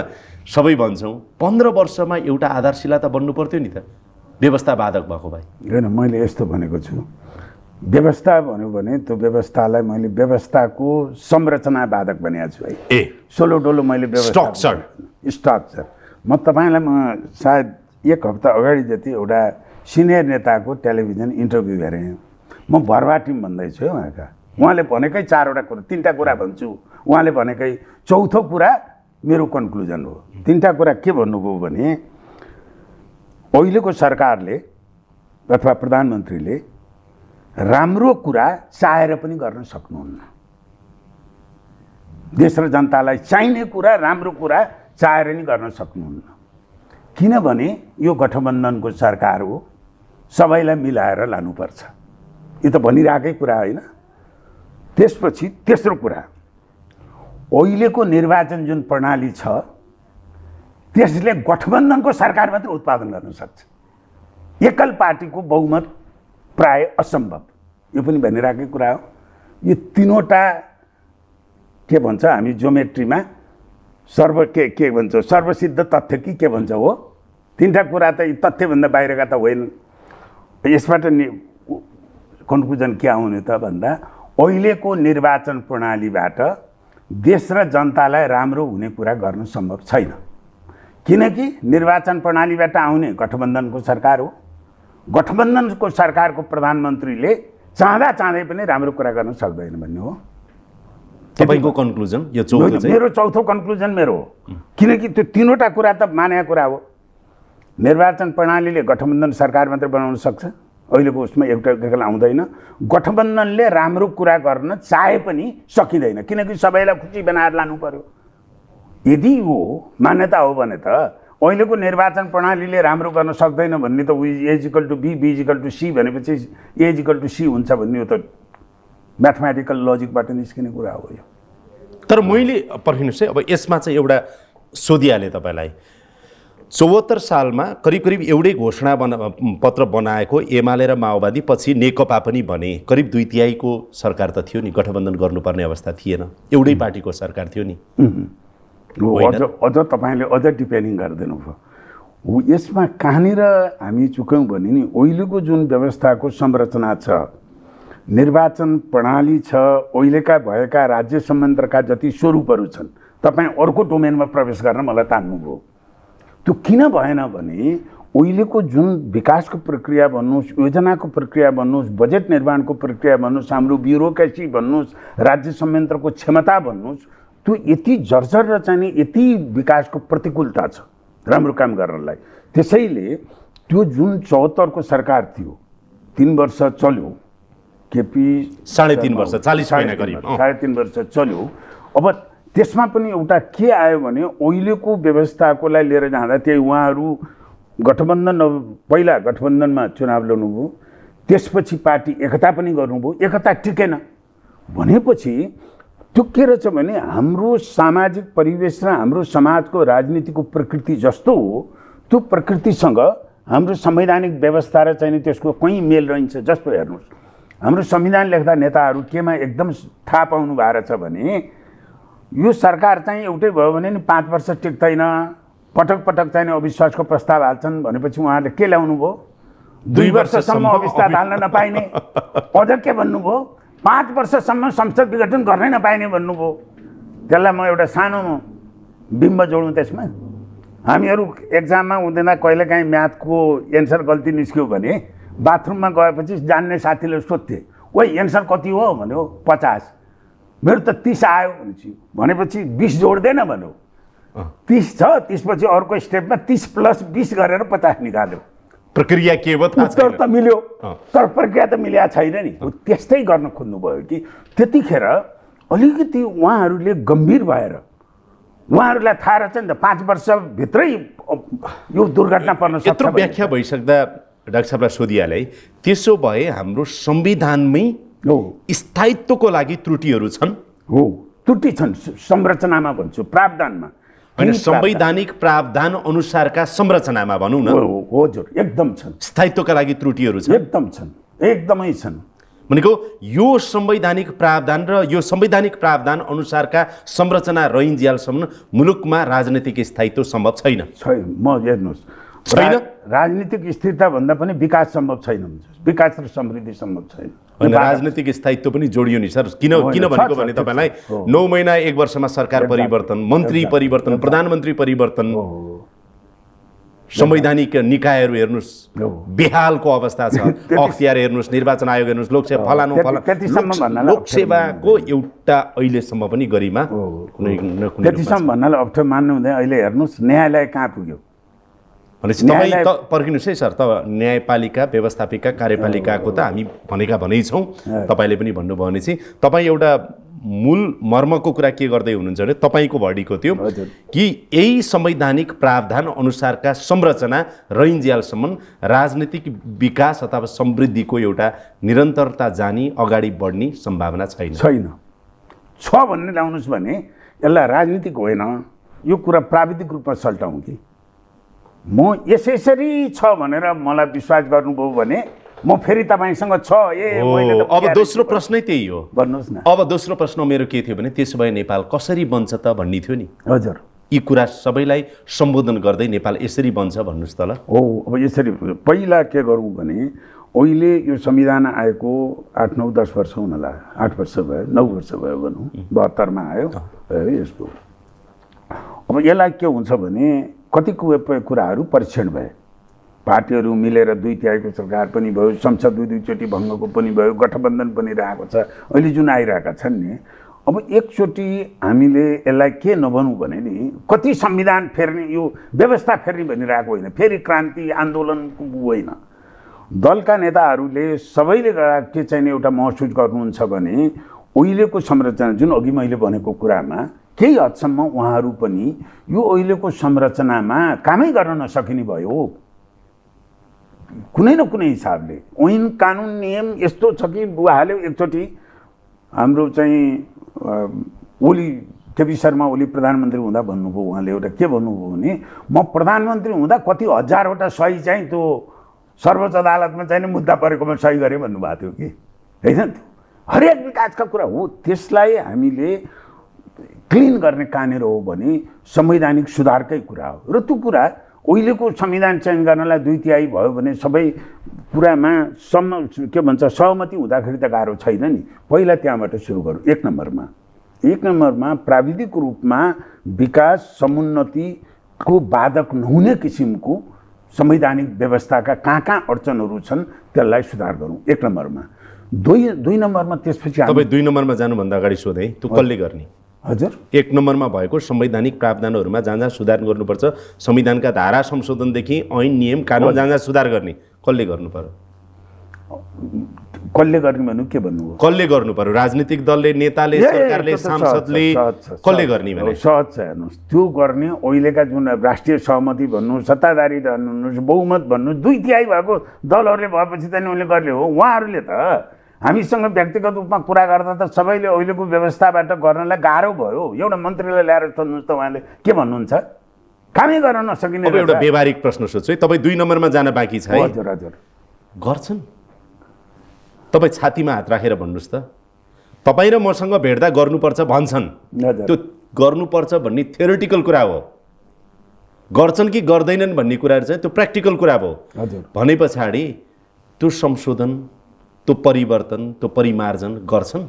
[SPEAKER 1] सबै भन्छौँ पन्ध्र वर्षमा एउटा आधारशिला त बन्नु पर्थ्यो नि त व्यवस्था बाधक भएको भाइ
[SPEAKER 2] होइन मैले यस्तो भनेको छु व्यवस्था भन्यो भने त्यो व्यवस्थालाई मैले व्यवस्थाको संरचना बाधक भनेको छु है ए सोलो डोलो मैले स्ट्रक्चर स्ट्रक्चर म तपाईँलाई म सायद एक हप्ता अगाडि जति एउटा सिनियर नेताको टेलिभिजन इन्टरभ्यू हेरेँ म भरवा भरवाटिम भन्दैछु है उहाँका उहाँले भनेकै चारवटा कुरा तिनवटा कुरा भन्छु उहाँले भनेकै चौथो कुरा मेरो कन्क्लुजन हो तिनवटा कुरा के भन्नुभयो भने अहिलेको सरकारले अथवा प्रधानमन्त्रीले राम्रो कुरा चाहेर पनि गर्न सक्नुहुन्न देश र जनतालाई चाहिने कुरा राम्रो कुरा चाहेर नि गर्न सक्नुहुन्न किनभने यो गठबन्धनको सरकार हो सबैलाई मिलाएर लानुपर्छ यो त भनिरहेकै कुरा होइन त्यसपछि तेस्रो कुरा अहिलेको निर्वाचन जुन प्रणाली छ त्यसले गठबन्धनको सरकार मात्र उत्पादन गर्न सक्छ एकल पार्टीको बहुमत प्राय असम्भव यो पनि भनिरहेकै कुरा हो यो तिनवटा के भन्छ हामी जोमेट्रीमा सर्व के के भन्छ सर्वसिद्ध तथ्य कि के भन्छ हो तिनवटा कुरा त तथ्यभन्दा बाहिरका त होइन यसबाट नि कन्क्लुजन के आउने त भन्दा अहिलेको निर्वाचन प्रणालीबाट देश र जनतालाई राम्रो हुने कुरा गर्नु सम्भव छैन किनकि निर्वाचन प्रणालीबाट आउने गठबन्धनको सरकार हो गठबन्धनको सरकारको प्रधानमन्त्रीले चाहँदा चाहँदै पनि राम्रो कुरा गर्न सक्दैन भन्ने हो तपाईँको कन्क्लुजन यो चौथो मेरो चौथो कन्क्लुजन मेरो हो किनकि त्यो तिनवटा कुरा त मानेको कुरा हो निर्वाचन प्रणालीले गठबन्धन सरकार मात्र बनाउन सक्छ अहिलेको उसमा एउटा एकल आउँदैन गठबन्धनले राम्रो कुरा गर्न चाहे पनि सकिँदैन किनकि सबैलाई खुसी बनाएर लानु पऱ्यो यदि यो मान्यता हो भने त अहिलेको निर्वाचन प्रणालीले राम्रो गर्न सक्दैन भन्ने त एजिकल टु बी बिजिकल टु सी भनेपछि एजिकल टु सी हुन्छ भन्ने यो त म्याथमेटिकल लजिकबाट निस्किने कुरा हो यो
[SPEAKER 1] तर मैले पर्खिनुहोस् है अब यसमा चाहिँ एउटा सोधिहालेँ तपाईँलाई चौहत्तर सालमा करिब करिब एउटै घोषणा बना पत्र बनाएको एमाले र माओवादी पछि नेकपा पनि बने करिब दुई तिहाईको सरकार त थियो नि गठबन्धन गर्नुपर्ने अवस्था थिएन एउटै पार्टीको सरकार थियो नि
[SPEAKER 2] अझ अझ तपाईँले अझ डिपेन्डिङ गरिदिनु भयो यसमा कहाँनिर हामी चुक्यौँ भने नि अहिलेको जुन व्यवस्थाको संरचना छ निर्वाचन प्रणाली छ अहिलेका भएका राज्य सम्बन्धका जति स्वरूपहरू छन् तपाईँ अर्को डोमेनमा प्रवेश गर्न मलाई तान्नुभयो त्यो किन भएन भने उहिलेको जुन विकासको प्रक्रिया भन्नुहोस् योजनाको प्रक्रिया भन्नुहोस् बजेट निर्माणको प्रक्रिया भन्नुहोस् हाम्रो ब्युरोक्रेसी भन्नुहोस् राज्य संयन्त्रको क्षमता भन्नुहोस् त्यो यति जर्जर र चाहिँ यति विकासको प्रतिकूलता छ राम्रो काम गर्नलाई त्यसैले त्यो जुन चौहत्तरको सरकार थियो तिन वर्ष चल्यो केपी साढे तिन वर्ष चालिस साढे तिन वर्ष चल्यो अब त्यसमा पनि एउटा के आयो भने अहिलेको व्यवस्थाकोलाई लिएर जाँदा त्यही उहाँहरू गठबन्धन पहिला गठबन्धनमा चुनाव लड्नुभयो त्यसपछि पार्टी एकता पनि गर्नुभयो एकता टिकेन भनेपछि त्यो के रहेछ भने हाम्रो सामाजिक परिवेश र हाम्रो समाजको राजनीतिको प्रकृति जस्तो हो त्यो प्रकृतिसँग हाम्रो संवैधानिक व्यवस्था र चाहिँ त्यसको कहीँ मेल रहन्छ जस्तो हेर्नुहोस् हाम्रो संविधान लेख्दा नेताहरू केमा एकदम थाहा पाउनु भएको रहेछ भने यो सरकार चाहिँ एउटै भयो भने नि पाँच वर्ष टिक्दैन पटक पटक चाहिँ अविश्वासको प्रस्ताव हाल्छन् भनेपछि उहाँले के ल्याउनु भयो दुई वर्षसम्म अविस्ता हाल्न नपाइने अझ के भन्नुभयो पाँच वर्षसम्म संसद विघटन गर्नै नपाइने भन्नुभयो त्यसलाई म एउटा सानो बिम्ब जोडौँ त्यसमा हामीहरू एक्जाममा हुँदैन कहिलेकाहीँ म्याथको एन्सर गल्ती निस्क्यो भने बाथरुममा गएपछि जान्ने साथीले सोध्थे ओ एन्सर कति हो भन्यो पचास मेरो त तिस आयो भनेपछि भनेपछि बिस जोड्दैन भनौँ तिस छ त्यसपछि अर्को स्टेपमा तिस प्लस बिस गरेर पचास निकाल्यो प्रक्रिया के भयो उत्तर त मिल्यो तर प्रक्रिया त मिल्या छैन नि त्यस्तै गर्न खोज्नुभयो कि त्यतिखेर अलिकति उहाँहरूले गम्भीर भएर उहाँहरूलाई थाहा रहेछ नि त पाँच वर्षभित्रै यो दुर्घटना पर्न सक्छ व्याख्या भइसक्दा डाक्टर साहबलाई सोधिहालेँ त्यसो भए
[SPEAKER 1] हाम्रो संविधानमै हो स्थायित्वको लागि त्रुटिहरू छन् हो त्रुटि छन् संरचनामा भन्छु प्रावधानमा होइन संवैधानिक प्रावधान अनुसारका संरचनामा भनौँ न हजुर एकदम छन् स्थायित्वका लागि त्रुटिहरू छन् एकदम छन् एकदमै छन् भनेको यो संवैधानिक प्रावधान र यो संवैधानिक प्रावधान अनुसारका संरचना रहन्जियालसम्म मुलुकमा राजनैतिक स्थायित्व सम्भव छैन छैन म हेर्नुहोस् छैन
[SPEAKER 2] राजनीतिक भन्दा पनि विकास सम्भव छैन विकास र समृद्धि सम्भव छैन होइन
[SPEAKER 1] राजनैतिक स्थायित्व पनि जोडियो नि सर किन किन भनेको भने तपाईँलाई नौ महिना एक वर्षमा सरकार परिवर्तन मन्त्री परिवर्तन प्रधानमन्त्री परिवर्तन संवैधानिक निकायहरू हेर्नुहोस् बिहालको अवस्था छ अख्तियार हेर्नुहोस् निर्वाचन आयोग हेर्नुहोस् लोकसेवा फलानु लोकसेवाको एउटा अहिलेसम्म पनि
[SPEAKER 2] गरिमा कुनै त्यतिसम्म भन्नाले अप्ठ्यारो मान्नु हुँदैन अहिले हेर्नुहोस् न्यायालय कहाँ पुग्यो
[SPEAKER 1] भनेपछि तपाईँ त पर्खिनुहोस् है सर त न्यायपालिका व्यवस्थापिका कार्यपालिकाको त हामी भनेका भनै छौँ तपाईँले पनि भन्नुभयो भने चाहिँ तपाईँ एउटा मूल मर्मको कुरा के गर्दै हुनुहुन्छ भने तपाईँको भडीको त्यो कि यही संवैधानिक प्रावधान अनुसारका संरचना रैन्जियालसम्म राजनीतिक विकास अथवा समृद्धिको एउटा निरन्तरता जाने अगाडि बढ्ने सम्भावना छैन छैन छ भन्ने ल्याउनुहोस्
[SPEAKER 2] भने यसलाई राजनीतिक होइन यो कुरा प्राविधिक रूपमा सल्टाउँ कि म यसरी छ भनेर मलाई विश्वास गर्नुभयो भने म फेरि तपाईँसँग छ ए अब दोस्रो
[SPEAKER 1] प्रश्नै त्यही हो भन्नुहोस् न अब दोस्रो प्रश्न मेरो के थियो भने त्यसो भए नेपाल कसरी बन्छ त भन्ने थियो नि हजुर यी कुरा सबैलाई सम्बोधन गर्दै नेपाल यसरी बन्छ भन्नुहोस् त ल
[SPEAKER 2] हो अब यसरी पहिला के गरौँ भने अहिले यो संविधान आएको आठ नौ दस वर्ष हुन ला आठ वर्ष भयो नौ वर्ष भयो भनौँ बहत्तरमा आयो यसको अब यसलाई के हुन्छ भने कति कुराहरू परीक्षण भए पार्टीहरू मिलेर दुई तिहाईको सरकार पनि भयो संसद दुई दुईचोटि भङ्गको पनि भयो गठबन्धन पनि रहेको छ अहिले जुन आइरहेका छन् नि अब एकचोटि हामीले यसलाई के नभनौँ भने नि कति संविधान फेर्ने यो व्यवस्था फेर्ने भनिरहेको होइन फेरि क्रान्ति आन्दोलनको होइन दलका नेताहरूले सबैले गर्दा के चाहिँ एउटा महसुस गर्नुहुन्छ भने अहिलेको संरचना जुन अघि मैले भनेको कुरामा केही हदसम्म उहाँहरू पनि यो अहिलेको संरचनामा कामै गर्न नसकिने भयो कुनै न कुनै हिसाबले ऐन कानुन नियम यस्तो छ कि उहाँले एकचोटि हाम्रो चाहिँ ओली केपी शर्मा ओली प्रधानमन्त्री हुँदा भन्नुभयो उहाँले एउटा के भन्नुभयो भने म प्रधानमन्त्री हुँदा कति हजारवटा सही चाहिँ त्यो सर्वोच्च अदालतमा चाहिँ मुद्दा परेकोमा सही गरेँ भन्नुभएको थियो कि होइन हरेक विकासका कुरा हो त्यसलाई हामीले क्लिन गर्ने कहाँनिर हो भने संवैधानिक सुधारकै कुरा हो र त्यो कुरा उहिलेको संविधान चयन गर्नलाई दुई तिहाई भयो भने सबै कुरामा सम के भन्छ सहमति हुँदाखेरि त गाह्रो छैन नि पहिला त्यहाँबाट सुरु गरौँ एक नम्बरमा एक नम्बरमा प्राविधिक रूपमा विकास समुन्नतिको बाधक नहुने किसिमको संवैधानिक व्यवस्थाका कहाँ कहाँ अडचनहरू छन् त्यसलाई सुधार गरौँ एक नम्बरमा दुई दुई नम्बरमा त्यसपछि तपाईँ दुई नम्बरमा जानुभन्दा अगाडि सोधेँ त्यो कसले गर्ने
[SPEAKER 1] हजुर एक नम्बरमा भएको संवैधानिक प्रावधानहरूमा जहाँ जहाँ सुधार गर्नुपर्छ संविधानका धारा संशोधनदेखि ऐन नियम कानुन जहाँ जहाँ सुधार गर्ने कसले गर्नु पर्यो
[SPEAKER 2] कसले गर्ने भन्नु के भन्नु
[SPEAKER 1] कसले गर्नु पर्यो राजनीतिक दलले नेताले सरकारले सांसदले कसले गर्ने भने
[SPEAKER 2] सहज छ हेर्नुहोस् त्यो गर्ने अहिलेका जुन राष्ट्रिय सहमति भन्नु सत्ताधारी भन्नुहोस् बहुमत भन्नु दुई तिहाई भएको दलहरूले भएपछि त नि उसले गर्ने हो उहाँहरूले त हामीसँग व्यक्तिगत रूपमा कुरा गर्दा त सबैले अहिलेको व्यवस्थाबाट गर्नलाई गाह्रो भयो एउटा मन्त्रीलाई ल्याएर सोध्नुहोस् त उहाँले के भन्नुहुन्छ कामै गर्न नसकिने एउटा व्यवहारिक
[SPEAKER 1] प्रश्न सोध्छु है तपाईँ दुई नम्बरमा जान बाँकी छ हजुर हजुर गर्छन् तपाईँ छातीमा हात राखेर भन्नुहोस् त तपाईँ र मसँग भेट्दा गर्नुपर्छ भन्छन् त्यो गर्नुपर्छ भन्ने थ्योरिटिकल कुरा हो गर्छन् कि गर्दैनन् भन्ने कुराहरू चाहिँ त्यो प्र्याक्टिकल कुरा हो भने पछाडि त्यो संशोधन त्यो परिवर्तन त्यो परिमार्जन गर्छन्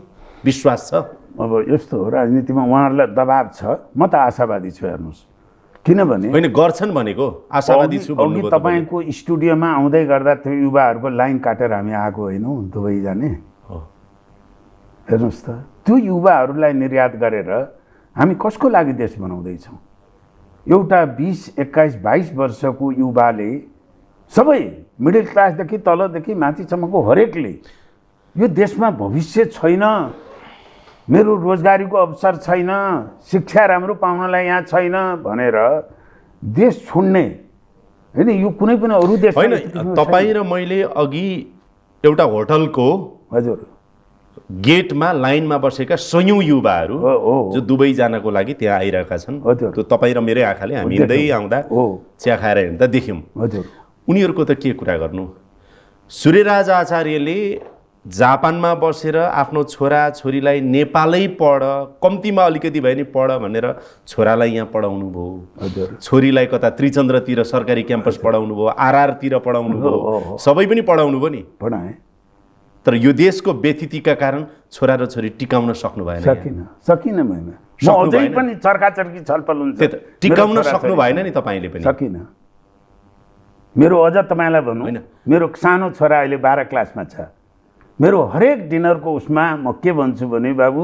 [SPEAKER 1] विश्वास छ अब यस्तो हो राजनीतिमा
[SPEAKER 2] उहाँहरूलाई दबाब छ म त आशावादी छु हेर्नुहोस्
[SPEAKER 1] किनभने होइन गर्छन् भनेको आशावादी छु अघि तपाईँको
[SPEAKER 2] स्टुडियोमा आउँदै गर्दा त्यो युवाहरूको लाइन काटेर हामी आएको होइनौँ दुबई जाने हेर्नुहोस् त त्यो युवाहरूलाई निर्यात गरेर हामी कसको लागि देश बनाउँदैछौँ एउटा बिस एक्काइस बाइस वर्षको युवाले सबै मिडल क्लासदेखि तलदेखि माथिसम्मको हरेकले यो देशमा भविष्य छैन मेरो रोजगारीको अवसर छैन शिक्षा राम्रो पाउनलाई यहाँ छैन भनेर देश छोड्ने होइन यो कुनै पनि अरू देश होइन तपाईँ
[SPEAKER 1] र मैले अघि एउटा होटलको हजुर गेटमा लाइनमा बसेका सयौँ युवाहरू जो दुबई जानको लागि त्यहाँ आइरहेका छन् त्यो तपाईँ र मेरै आँखाले हामी हिँड्दै आउँदा चिया खाएर हिँड्दा देख्यौँ हजुर उनीहरूको त के कुरा गर्नु सूर्यराज आचार्यले जापानमा बसेर आफ्नो छोरा छोरीलाई नेपालै पढ कम्तीमा अलिकति भए नि पढ भनेर छोरालाई यहाँ पढाउनु भयो छोरीलाई कता त्रिचन्द्रतिर सरकारी क्याम्पस पढाउनु भयो आरआरतिर पढाउनु भयो सबै पनि पढाउनु भयो नि पढाए तर यो देशको व्यतिथिका कारण छोरा र छोरी टिकाउन सक्नु भएन सकिन
[SPEAKER 2] सकिन भएन अझै पनि चर्काचर्की छलफल हुन्छ टिकाउन सक्नु भएन नि तपाईँले पनि सकिन मेरो अझ तपाईँलाई भन्नु होइन मेरो सानो छोरा अहिले बाह्र क्लासमा छ मेरो हरेक डिनरको उसमा म के भन्छु भने बाबु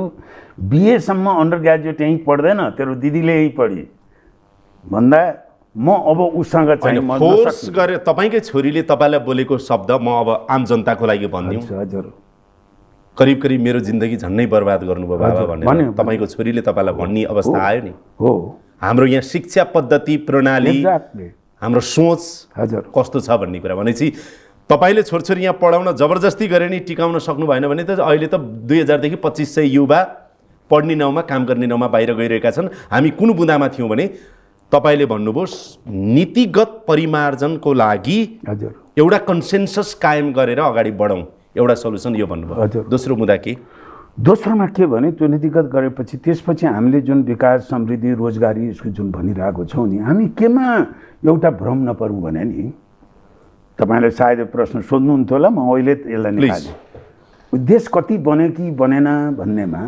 [SPEAKER 2] बिएसम्म अन्डर ग्रेजुएट यहीँ पढ्दैन तेरो दिदीले यहीँ पढे भन्दा म अब उसँग चाहिँ फोर्स
[SPEAKER 1] गरेर तपाईँकै छोरीले तपाईँलाई बोलेको शब्द म अब आम जनताको लागि भनिदिन्छु हजुर करिब करिब मेरो जिन्दगी झन्नै बर्बाद गर्नुभयो बाबा भनेर तपाईँको छोरीले तपाईँलाई भन्ने अवस्था आयो नि हो हाम्रो यहाँ शिक्षा पद्धति प्रणाली हाम्रो सोच हजुर कस्तो छ भन्ने कुरा भनेपछि तपाईँले छोरछोरी यहाँ पढाउन जबरजस्ती गरे नि टिकाउन सक्नु भएन भने त अहिले त दुई हजारदेखि पच्चिस सय युवा पढ्ने नाउँमा काम गर्ने नाउँमा बाहिर गइरहेका छन् हामी कुन बुँदामा थियौँ भने तपाईँले भन्नुभयो नीतिगत परिमार्जनको लागि हजुर एउटा कन्सेन्सस कायम गरेर अगाडि बढौँ एउटा सल्युसन यो भन्नुभयो हजुर दोस्रो मुद्दा के
[SPEAKER 2] दोस्रोमा के भने त्यो नीतिगत गरेपछि त्यसपछि हामीले जुन विकास समृद्धि रोजगारी यसको जुन भनिरहेको छौँ नि हामी केमा एउटा भ्रम नपरौँ भने नि तपाईँले सायद प्रश्न सोध्नुहुन्थ्यो होला म अहिले यसलाई निकाल्छु देश कति बन्यो कि बनेन भन्नेमा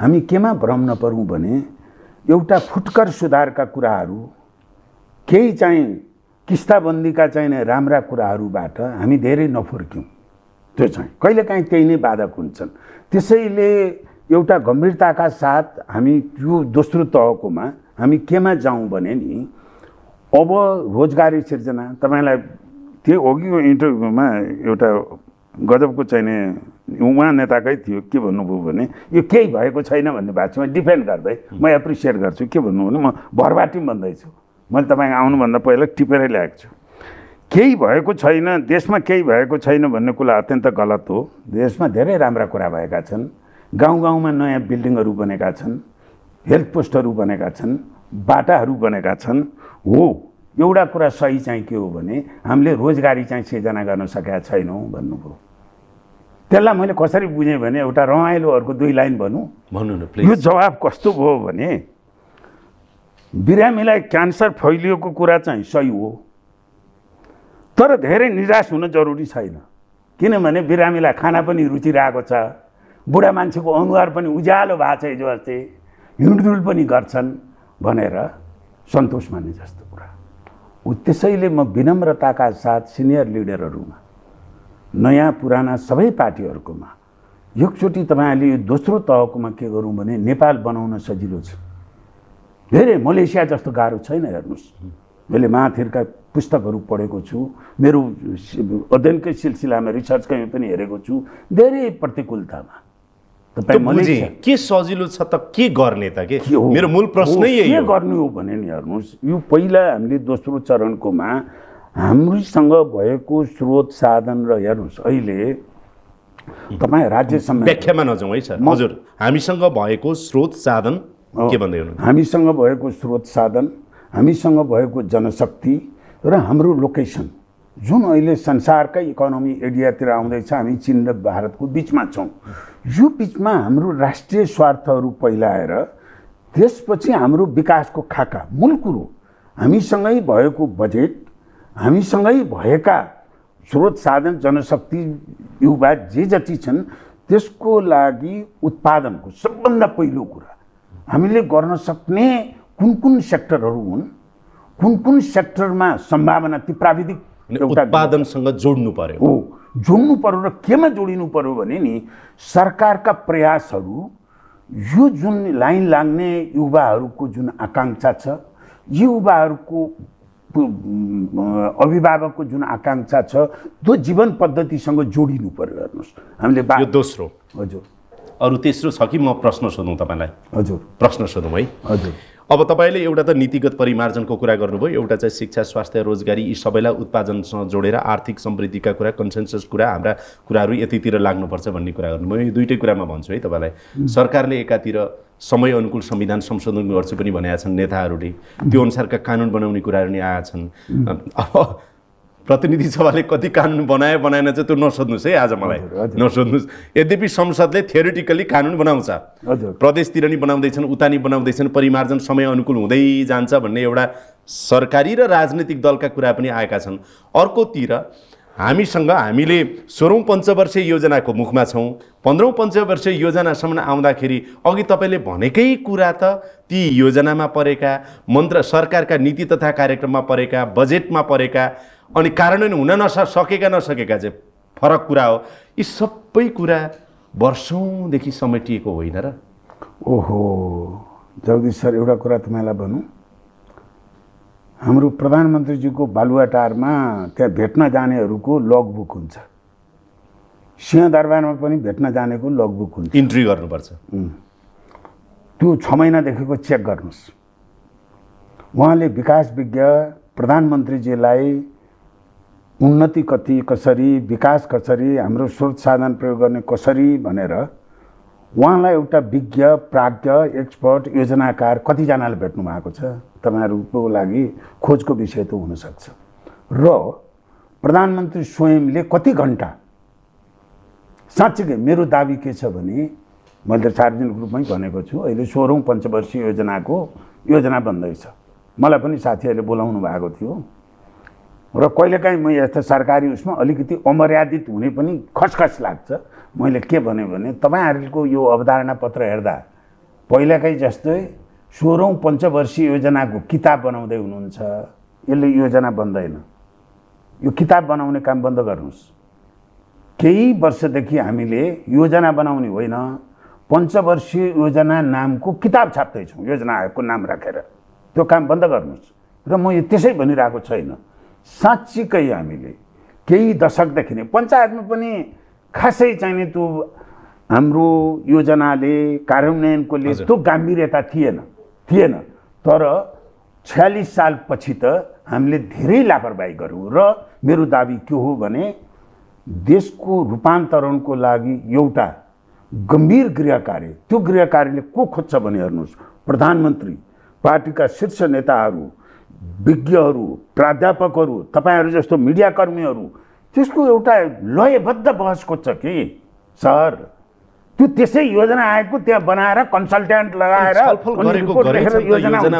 [SPEAKER 2] हामी केमा भ्रम नपरौँ भने एउटा फुटकर सुधारका कुराहरू केही चाहिँ किस्ताबन्दीका चाहिँ राम्रा कुराहरूबाट हामी धेरै नफुर्क्यौँ त्यो चाहिँ कहिलेकाहीँ त्यही नै बाधक हुन्छन् त्यसैले एउटा गम्भीरताका साथ हामी यो दोस्रो तहकोमा हामी केमा जाउँ भने नि अब रोजगारी सिर्जना तपाईँलाई त्यो अघिको इन्टरभ्यूमा एउटा गजबको चाहिने उहाँ नेताकै थियो के भन्नुभयो भने यो केही भएको छैन भन्ने भाषामा डिफेन्ड गर्दै म एप्रिसिएट गर्छु के भन्नु भने म भरबाटिम भन्दैछु मैले तपाईँ आउनुभन्दा पहिला टिपेरै ल्याएको छु केही भएको छैन देशमा केही भएको छैन भन्ने कुरा अत्यन्त गलत हो देशमा धेरै राम्रा कुरा भएका छन् गाउँ गाउँमा नयाँ बिल्डिङहरू बनेका छन् हेल्थ पोस्टहरू बनेका छन् बाटाहरू बनेका छन् हो एउटा कुरा सही चाहिँ के हो भने हामीले रोजगारी चाहिँ सिर्जना गर्न सकेका छैनौँ भन्नुभयो त्यसलाई मैले कसरी बुझेँ भने एउटा रमाइलोहरूको दुई लाइन भनौँ भन्नु न यो जवाब कस्तो भयो भने बिरामीलाई क्यान्सर फैलिएको कुरा चाहिँ सही हो तर धेरै निराश हुन जरुरी छैन किनभने बिरामीलाई खाना पनि रुचिरहेको छ बुढा मान्छेको अनुहार पनि उज्यालो भएको छ हिजो अस्ति हिँडडुल पनि गर्छन् भनेर सन्तोष मान्ने जस्तो कुरा त्यसैले म विनम्रताका साथ सिनियर लिडरहरूमा नयाँ पुराना सबै पार्टीहरूकोमा एकचोटि तपाईँहरूले यो दोस्रो तहकोमा के गरौँ भने नेपाल बनाउन सजिलो छ धेरै मलेसिया जस्तो गाह्रो छैन हेर्नुहोस् मैले महाथिरका पुस्तकहरू पढेको छु मेरो अध्ययनकै सिलसिलामा रिसर्चकै पनि हेरेको छु धेरै प्रतिकूलतामा के
[SPEAKER 1] सजिलो छ त के गर्ने त के हो मेरो मूल प्रश्न के गर्ने
[SPEAKER 2] हो भने नि हेर्नुहोस् यो पहिला हामीले दोस्रो चरणकोमा हाम्रैसँग भएको स्रोत साधन र हेर्नुहोस् अहिले तपाईँ राज्यसम्म व्याख्यामा
[SPEAKER 1] नजाउँ है सर हजुर
[SPEAKER 2] हामीसँग भएको स्रोत साधन के भन्दै हुनुहुन्छ हामीसँग भएको स्रोत साधन हामीसँग भएको जनशक्ति र हाम्रो लोकेसन जुन अहिले संसारकै इकोनोमी एरियातिर आउँदैछ हामी चिन र भारतको बिचमा छौँ यो बिचमा हाम्रो राष्ट्रिय स्वार्थहरू पहिलाएर त्यसपछि हाम्रो विकासको खाका मूल कुरो हामीसँगै भएको बजेट हामीसँगै भएका स्रोत साधन जनशक्ति युवा जे जति छन् त्यसको लागि उत्पादनको सबभन्दा पहिलो कुरा हामीले गर्न सक्ने कुन कुन सेक्टरहरू हुन् कुन कुन सेक्टरमा सम्भावना ती प्राविधिक उत्पादनसँग जोड्नु पर्यो हो जोड्नु पर्यो र केमा जोडिनु पर्यो भने नि सरकारका प्रयासहरू यो जुन लाइन लाग्ने युवाहरूको जुन आकाङ्क्षा छ यी युवाहरूको अभिभावकको जुन आकाङ्क्षा छ त्यो जीवन पद्धतिसँग जोडिनु पर्यो हेर्नुहोस्
[SPEAKER 1] हामीले यो दोस्रो हजुर अरू तेस्रो छ कि म प्रश्न सोधौँ तपाईँलाई हजुर प्रश्न सोधौँ है हजुर अब तपाईँले एउटा त नीतिगत परिमार्जनको कुरा गर्नुभयो एउटा चाहिँ शिक्षा स्वास्थ्य रोजगारी यी सबैलाई उत्पादनसँग जोडेर आर्थिक समृद्धिका कुरा कन्सेन्सस कुरा हाम्रा कुराहरू यतितिर लाग्नुपर्छ भन्ने कुरा गर्नुभयो यो दुइटै कुरामा भन्छु है तपाईँलाई सरकारले एकातिर समय अनुकूल संविधान संशोधन गर्छु पनि भनेका छन् नेताहरूले त्यो अनुसारका कानुन बनाउने कुराहरू नि आएका छन् अब प्रतिनिधि सभाले कति कानुन बनायो बनाएन चाहिँ त्यो नसोध्नुहोस् है आज मलाई नसोध्नुहोस् यद्यपि संसदले थियोरिटिकली कानुन बनाउँछ प्रदेशतिर नि बनाउँदैछन् उता नि बनाउँदैछन् परिमार्जन समय अनुकूल हुँदै जान्छ भन्ने एउटा सरकारी र राजनैतिक दलका कुरा पनि आएका छन् अर्कोतिर हामीसँग हामीले सोह्रौँ पञ्चवर्षीय योजनाको मुखमा छौँ पन्ध्रौँ पञ्चवर्षीय योजनासम्म आउँदाखेरि अघि तपाईँले भनेकै कुरा त ती योजनामा परेका मन्त्र सरकारका नीति तथा कार्यक्रममा परेका बजेटमा परेका अनि कार्यान्वयन हुन नस सकेका नसकेका चाहिँ फरक कुरा हो यी सबै कुरा वर्षौँदेखि समेटिएको होइन र
[SPEAKER 2] ओहो जगदीश सर एउटा कुरा तपाईँलाई भनौँ हाम्रो प्रधानमन्त्रीजीको बालुवाटारमा त्यहाँ भेट्न जानेहरूको लगबुक हुन्छ सिंहदरबारमा पनि भेट्न जानेको लगबुक हुन्छ इन्ट्री गर्नुपर्छ त्यो छ महिनादेखिको चेक गर्नुहोस् उहाँले विकास विज्ञ प्रधानमन्त्रीजीलाई उन्नति कति कसरी विकास कसरी हाम्रो स्रोत साधन प्रयोग गर्ने कसरी भनेर उहाँलाई एउटा विज्ञ प्राज्ञ एक्सपर्ट योजनाकार कतिजनाले भेट्नु भएको छ तपाईँहरूको लागि खोजको विषय त हुनसक्छ र प्रधानमन्त्री स्वयंले कति घन्टा साँच्चीकै मेरो दावी के छ भने मैले त सार्वजनिक रूपमै भनेको छु अहिले सोह्रौँ पञ्चवर्षीय योजनाको योजना बन्दैछ मलाई पनि साथीहरूले बोलाउनु भएको थियो र कहिलेकाहीँ म यस्तो सरकारी उसमा अलिकति अमर्यादित हुने पनि खसखस लाग्छ मैले के भने भने तपाईँहरूको यो अवधारणा पत्र हेर्दा पहिलाकै जस्तै सोह्रौँ पञ्चवर्षीय योजनाको किताब बनाउँदै हुनुहुन्छ यसले योजना बन्दैन यो किताब बनाउने काम बन्द गर्नुहोस् केही वर्षदेखि हामीले योजना बनाउने होइन पञ्चवर्षीय योजना नामको किताब छाप्दैछौँ योजना आयोगको नाम राखेर त्यो काम बन्द गर्नुहोस् र म यो त्यसै भनिरहेको छैन साँच्चीकै हामीले केही दशकदेखि नै पञ्चायतमा पनि खासै चाहिने त्यो हाम्रो योजनाले कार्यान्वयनकोले त्यो गम्भीर्यता थिएन थिएन तर छ्यालिस सालपछि त हामीले धेरै लापरवाही गऱ्यौँ र मेरो दाबी के हो भने देशको रूपान्तरणको लागि एउटा गम्भीर गृह कार्य त्यो गृह कार्यले को खोज्छ भने हेर्नुहोस् प्रधानमन्त्री पार्टीका शीर्ष नेताहरू विज्ञहरू प्राध्यापकहरू तपाईँहरू जस्तो मिडियाकर्मीहरू त्यसको एउटा लयबद्ध बहस खोज्छ कि सर त्यो त्यसै योजना आएको त्यहाँ बनाएर कन्सल्ट्यान्ट लगाएर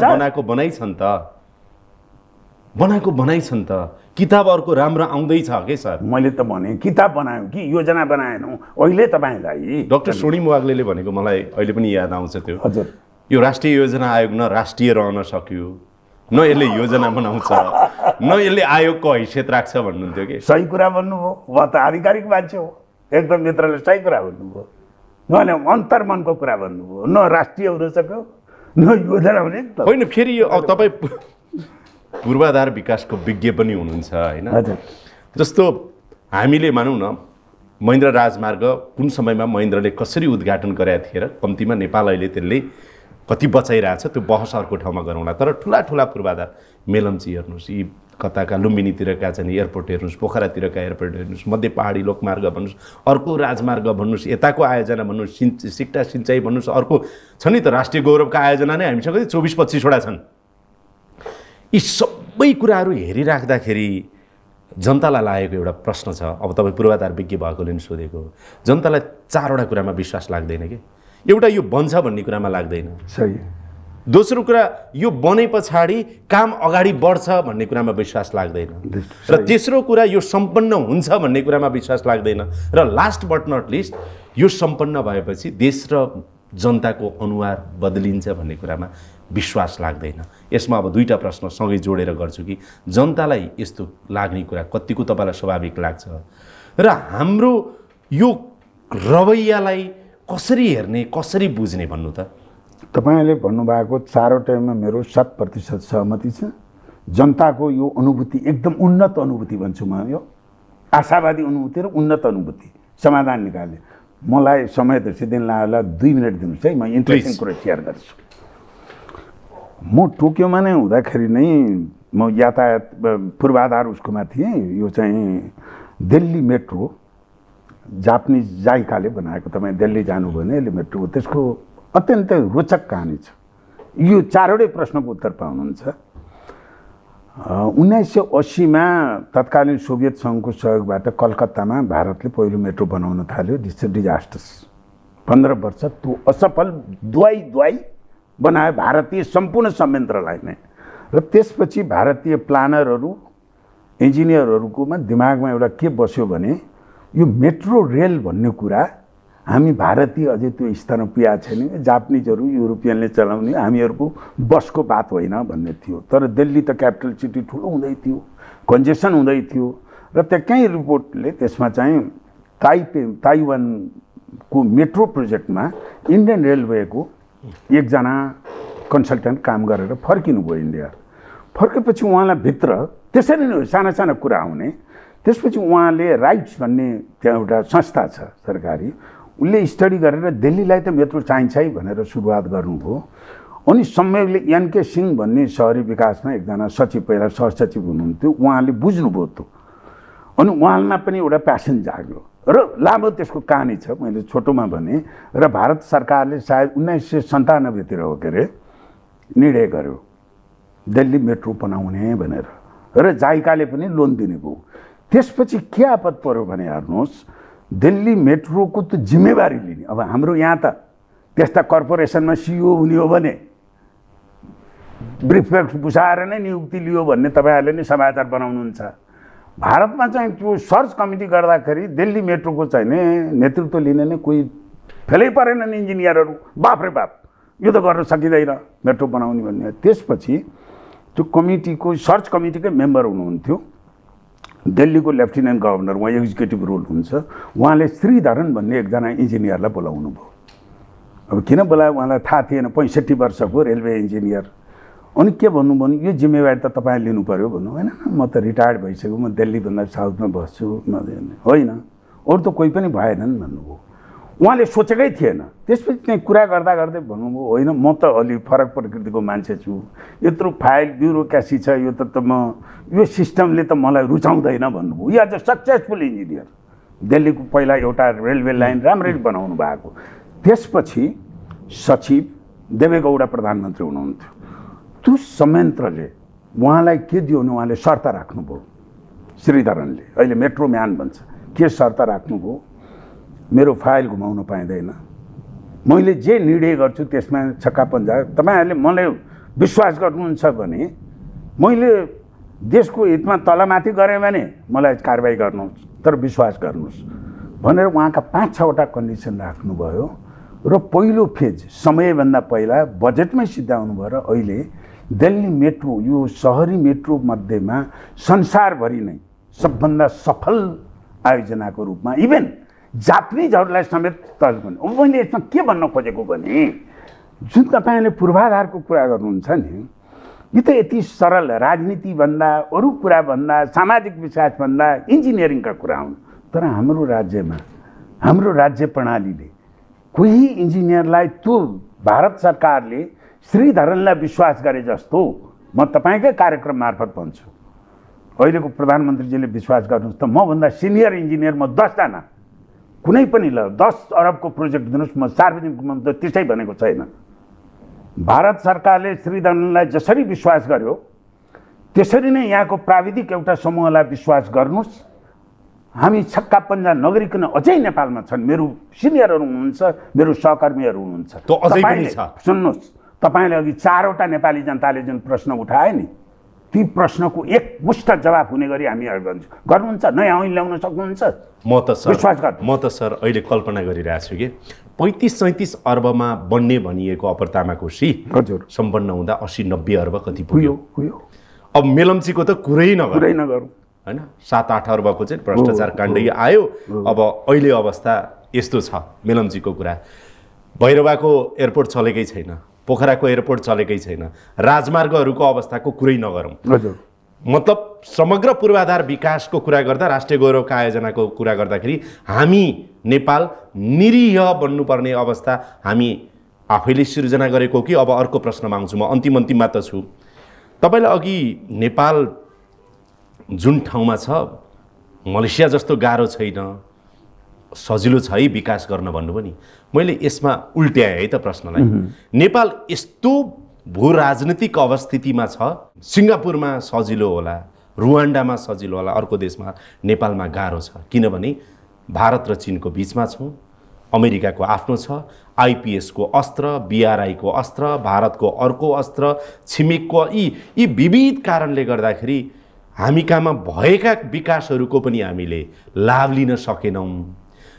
[SPEAKER 2] बनाएको
[SPEAKER 1] बनाइ छन् त बनाएको बनाइ छन् त अर्को राम्रो आउँदैछ के सर मैले त भने किताब बनायौँ कि योजना बनाएनौँ अहिले तपाईँलाई डक्टर सोनिम वाग्ले भनेको मलाई अहिले पनि याद आउँछ त्यो हजुर यो राष्ट्रिय योजना आयोग न राष्ट्रिय रहन सक्यो न यसले योजना बनाउँछ न यसले आयोगको हैसियत राख्छ भन्नुहुन्थ्यो कि सही
[SPEAKER 2] कुरा भन्नुभयो उहाँ त आधिकारिक मान्छे हो एकदम मित्रले सही कुरा भन्नुभयो उहाँले अन्तर्मनको कुरा भन्नुभयो न राष्ट्रिय हुन न योजना हुने होइन फेरि यो अब तपाईँ
[SPEAKER 1] पूर्वाधार विकासको विज्ञ पनि हुनुहुन्छ होइन जस्तो हामीले मानौँ न महेन्द्र राजमार्ग कुन समयमा महेन्द्रले कसरी उद्घाटन गरेका थिए र कम्तीमा नेपाल अहिले त्यसले कति छ त्यो बहस अर्को ठाउँमा गरौँला तर ठुला ठुला पूर्वाधार मेलम्ची हेर्नुहोस् यी कताका लुम्बिनीतिरका चाहिँ एयरपोर्ट हेर्नुहोस् पोखरातिरका एयरपोर्ट हेर्नुहोस् मध्य पहाडी लोकमार्ग भन्नुहोस् अर्को राजमार्ग भन्नुहोस् यताको आयोजना भन्नुहोस् सिन् सिक्टा सिँचाइ भन्नुहोस् अर्को छ नि त राष्ट्रिय गौरवका आयोजना नै हामीसँग चौबिस पच्चिसवटा छन् यी सबै कुराहरू हेरिराख्दाखेरि जनतालाई लागेको एउटा प्रश्न छ अब तपाईँ पूर्वाधार विज्ञ भएकोले नि सोधेको जनतालाई चारवटा कुरामा विश्वास लाग्दैन कि एउटा यो बन्छ भन्ने कुरामा लाग्दैन सही दोस्रो कुरा यो बने पछाडि काम अगाडि बढ्छ भन्ने कुरामा विश्वास लाग्दैन र तेस्रो कुरा यो सम्पन्न हुन्छ भन्ने कुरामा विश्वास लाग्दैन र लास्ट बट नट लिस्ट यो सम्पन्न भएपछि देश र जनताको अनुहार बदलिन्छ भन्ने कुरामा विश्वास लाग्दैन यसमा अब दुईवटा प्रश्न सँगै जोडेर गर्छु कि जनतालाई यस्तो लाग्ने कुरा कतिको तपाईँलाई स्वाभाविक लाग्छ र हाम्रो यो
[SPEAKER 2] रवैयालाई
[SPEAKER 1] कसरी हेर्ने
[SPEAKER 2] कसरी बुझ्ने भन्नु त तपाईँले भन्नुभएको चारवटैमा मेरो शत प्रतिशत सहमति छ जनताको यो अनुभूति एकदम उन्नत अनुभूति भन्छु म यो आशावादी अनुभूति र उन्नत अनुभूति समाधान निकाल्ने मलाई समय सिद्धिन लाला दुई मिनट दिनुहोस् है म इन्ट्रेस्टिङ कुरा सेयर गर्छु म टोकियोमा नै हुँदाखेरि नै म यातायात पूर्वाधार उसकोमा थिएँ यो चाहिँ दिल्ली मेट्रो जापानिज जाइकाले बनाएको तपाईँ दिल्ली जानुभयो भने अहिले हो त्यसको अत्यन्तै रोचक कहानी छ यो चारवटै प्रश्नको उत्तर पाउनुहुन्छ उन्नाइस सय अस्सीमा तत्कालीन सोभियत सङ्घको सहयोगबाट कलकत्तामा भारतले पहिलो मेट्रो बनाउन थाल्यो डिस डिजास्टर्स पन्ध्र वर्ष त्यो असफल दुवाई दुवाई बनायो भारतीय सम्पूर्ण संयन्त्रलाई नै र त्यसपछि भारतीय प्लानरहरू इन्जिनियरहरूकोमा दिमागमा एउटा के बस्यो भने यो मेट्रो रेल भन्ने कुरा हामी भारतीय अझै त्यो स्थानमा पुगेको छैन जापानिजहरू युरोपियनले चलाउने हामीहरूको बसको बात होइन भन्ने थियो तर दिल्ली त क्यापिटल सिटी ठुलो हुँदै थियो कन्जेसन हुँदै थियो र त्यहाँ रिपोर्टले त्यसमा चाहिँ ताइपे ताइवानको मेट्रो प्रोजेक्टमा इन्डियन रेलवेको एकजना कन्सल्टेन्ट काम गरेर फर्किनुभयो इन्डिया फर्केपछि उहाँलाई भित्र त्यसरी नै साना साना कुरा आउने त्यसपछि उहाँले राइट्स भन्ने त्यहाँ एउटा संस्था छ सरकारी उसले स्टडी गरेर दिल्लीलाई त मेट्रो चाहिन्छ है भनेर सुरुवात गर्नुभयो अनि समयले एनके सिंह भन्ने सहरी विकासमा एकजना सचिव पहिला सहसचिव हुनुहुन्थ्यो उहाँले बुझ्नुभयो त्यो अनि उहाँमा पनि एउटा प्यासन जाग्यो र लामो त्यसको कहानी छ मैले छोटोमा भने र भारत सरकारले सायद उन्नाइस सय सन्तानब्बेतिर हो के अरे निर्णय गर्यो दिल्ली मेट्रो बनाउने भनेर र जाइकाले पनि लोन दिने भयो त्यसपछि के आपत पऱ्यो भने हेर्नुहोस् दिल्ली मेट्रोको त जिम्मेवारी लिने अब हाम्रो यहाँ त त्यस्ता कर्पोरेसनमा सिइओ हुने हो भने ब्रिफेक्ट बुझाएर नै नियुक्ति लियो भन्ने तपाईँहरूले नै समाचार बनाउनुहुन्छ भारतमा चाहिँ त्यो सर्च कमिटी गर्दाखेरि दिल्ली मेट्रोको चाहिँ नै नेतृत्व लिने नै कोही फेलै परेनन् इन्जिनियरहरू बाफ रे बाप यो त गर्न सकिँदैन मेट्रो बनाउने भन्ने त्यसपछि त्यो कमिटीको सर्च कमिटीकै मेम्बर हुनुहुन्थ्यो दिल्लीको लेफ्टिनेन्ट गभर्नर उहाँ एक्जिक्युटिभ रोल हुन्छ उहाँले श्रीधरन भन्ने एकजना इन्जिनियरलाई बोलाउनु भयो अब किन बोलायो उहाँलाई थाहा थिएन पैँसठी वर्षको रेलवे इन्जिनियर अनि के भन्नु भन्नु यो जिम्मेवारी त तपाईँ लिनु पऱ्यो भन्नु होइन म त रिटायर्ड भइसक्यो म दिल्लीभन्दा साउथमा बस्छु होइन अरू त कोही पनि भएनन् भन्नुभयो उहाँले सोचेकै थिएन त्यसपछि त्यहीँ कुरा गर्दा गर्दै भन्नुभयो होइन म त अलि फरक प्रकृतिको मान्छे छु यत्रो फाइल क्यासी छ यो त त म यो सिस्टमले त मलाई रुचाउँदैन भन्नुभयो यो आज सक्सेसफुल इन्जिनियर दिल्लीको पहिला एउटा रेलवे लाइन राम्ररी बनाउनु भएको त्यसपछि सचिव देवेगौडा प्रधानमन्त्री हुनुहुन्थ्यो त्यो संयन्त्रले उहाँलाई के दियो भने उहाँले शर्त राख्नुभयो श्रीधरनले अहिले मेट्रो म्यान भन्छ के शर्त राख्नुभयो मेरो फाइल घुमाउनु पाइँदैन मैले जे निर्णय गर्छु त्यसमा छक्का पन्जा तपाईँहरूले मलाई विश्वास गर्नुहुन्छ भने मैले देशको हितमा तलमाथि गरेँ भने मलाई कारवाही गर्नुहोस् तर विश्वास गर्नुहोस् भनेर उहाँका पाँच छवटा कन्डिसन राख्नुभयो र पहिलो फेज समयभन्दा पहिला बजेटमै सिद्धाउनु भयो र अहिले दिल्ली मेट्रो यो सहरी मेट्रो मध्येमा संसारभरि नै सबभन्दा सफल आयोजनाको रूपमा इभेन जापानिजहरूलाई समेत तज गर्नु अब मैले यसमा के भन्न खोजेको भने जुन तपाईँले पूर्वाधारको कुरा गर्नुहुन्छ नि यो त यति सरल राजनीतिभन्दा अरू कुराभन्दा सामाजिक विकासभन्दा इन्जिनियरिङका कुरा हुन् तर हाम्रो राज्यमा हाम्रो राज्य प्रणालीले कोही इन्जिनियरलाई त्यो भारत सरकारले श्रीधरनलाई विश्वास गरे जस्तो म तपाईँकै कार्यक्रम मार्फत भन्छु अहिलेको प्रधानमन्त्रीजीले विश्वास गर्नुहोस् त मभन्दा सिनियर इन्जिनियर म दसजना कुनै पनि ल दस अरबको प्रोजेक्ट दिनुहोस् म सार्वजनिक रूपमा त त्यसै भनेको छैन भारत सरकारले श्रीधनलाई जसरी विश्वास गर्यो त्यसरी नै यहाँको प्राविधिक एउटा समूहलाई विश्वास गर्नुहोस् हामी छक्का पन्जा नगरिकन अझै नेपालमा छन् मेरो सिनियरहरू हुनुहुन्छ मेरो सहकर्मीहरू हुनुहुन्छ सुन्नुहोस् तपाईँले अघि चारवटा नेपाली जनताले जुन प्रश्न उठाए नि ती प्रश्नको एक एकमुष्ट जवाब हुने गरी हामी गर्नुहुन्छ नयाँ ऐन ल्याउन सक्नुहुन्छ म त सर विश्वास
[SPEAKER 1] म त सर अहिले कल्पना गरिरहेको छु कि पैँतिस सैँतिस अर्बमा बन्ने भनिएको अपरतामा कोशी हजुर सम्पन्न हुँदा असी नब्बे अर्ब कति पुग्यो पुग्यो अब मेलम्चीको त कुरै नगरै नगरौँ होइन सात आठ अर्बको चाहिँ भ्रष्टाचार काण्ड आयो अब अहिले अवस्था यस्तो छ मेलम्चीको कुरा भैरवाको एयरपोर्ट चलेकै छैन पोखराको एयरपोर्ट चलेकै छैन राजमार्गहरूको अवस्थाको कुरै नगरौँ मतलब समग्र पूर्वाधार विकासको कुरा गर्दा राष्ट्रिय गौरवका आयोजनाको कुरा गर्दाखेरि हामी नेपाल निरीह बन्नुपर्ने अवस्था हामी आफैले सिर्जना गरेको कि अब अर्को प्रश्नमा आउँछु म अन्तिम अन्तिममा त छु तपाईँलाई अघि नेपाल जुन ठाउँमा छ मलेसिया जस्तो गाह्रो छैन सजिलो छ है विकास गर्न भन्नु पनि मैले यसमा उल्ट्याएँ है त प्रश्नलाई नेपाल यस्तो भू राजनीतिक अवस्थितिमा छ सिङ्गापुरमा सजिलो होला रुवान्डामा सजिलो होला अर्को देशमा नेपालमा गाह्रो छ किनभने भारत र चिनको बिचमा छौँ अमेरिकाको आफ्नो छ आइपिएसको अस्त्र बिआरआईको अस्त्र भारतको अर्को अस्त्र छिमेकको यी यी विविध कारणले गर्दाखेरि हामी कहाँमा भएका विकासहरूको पनि हामीले लाभ लिन सकेनौँ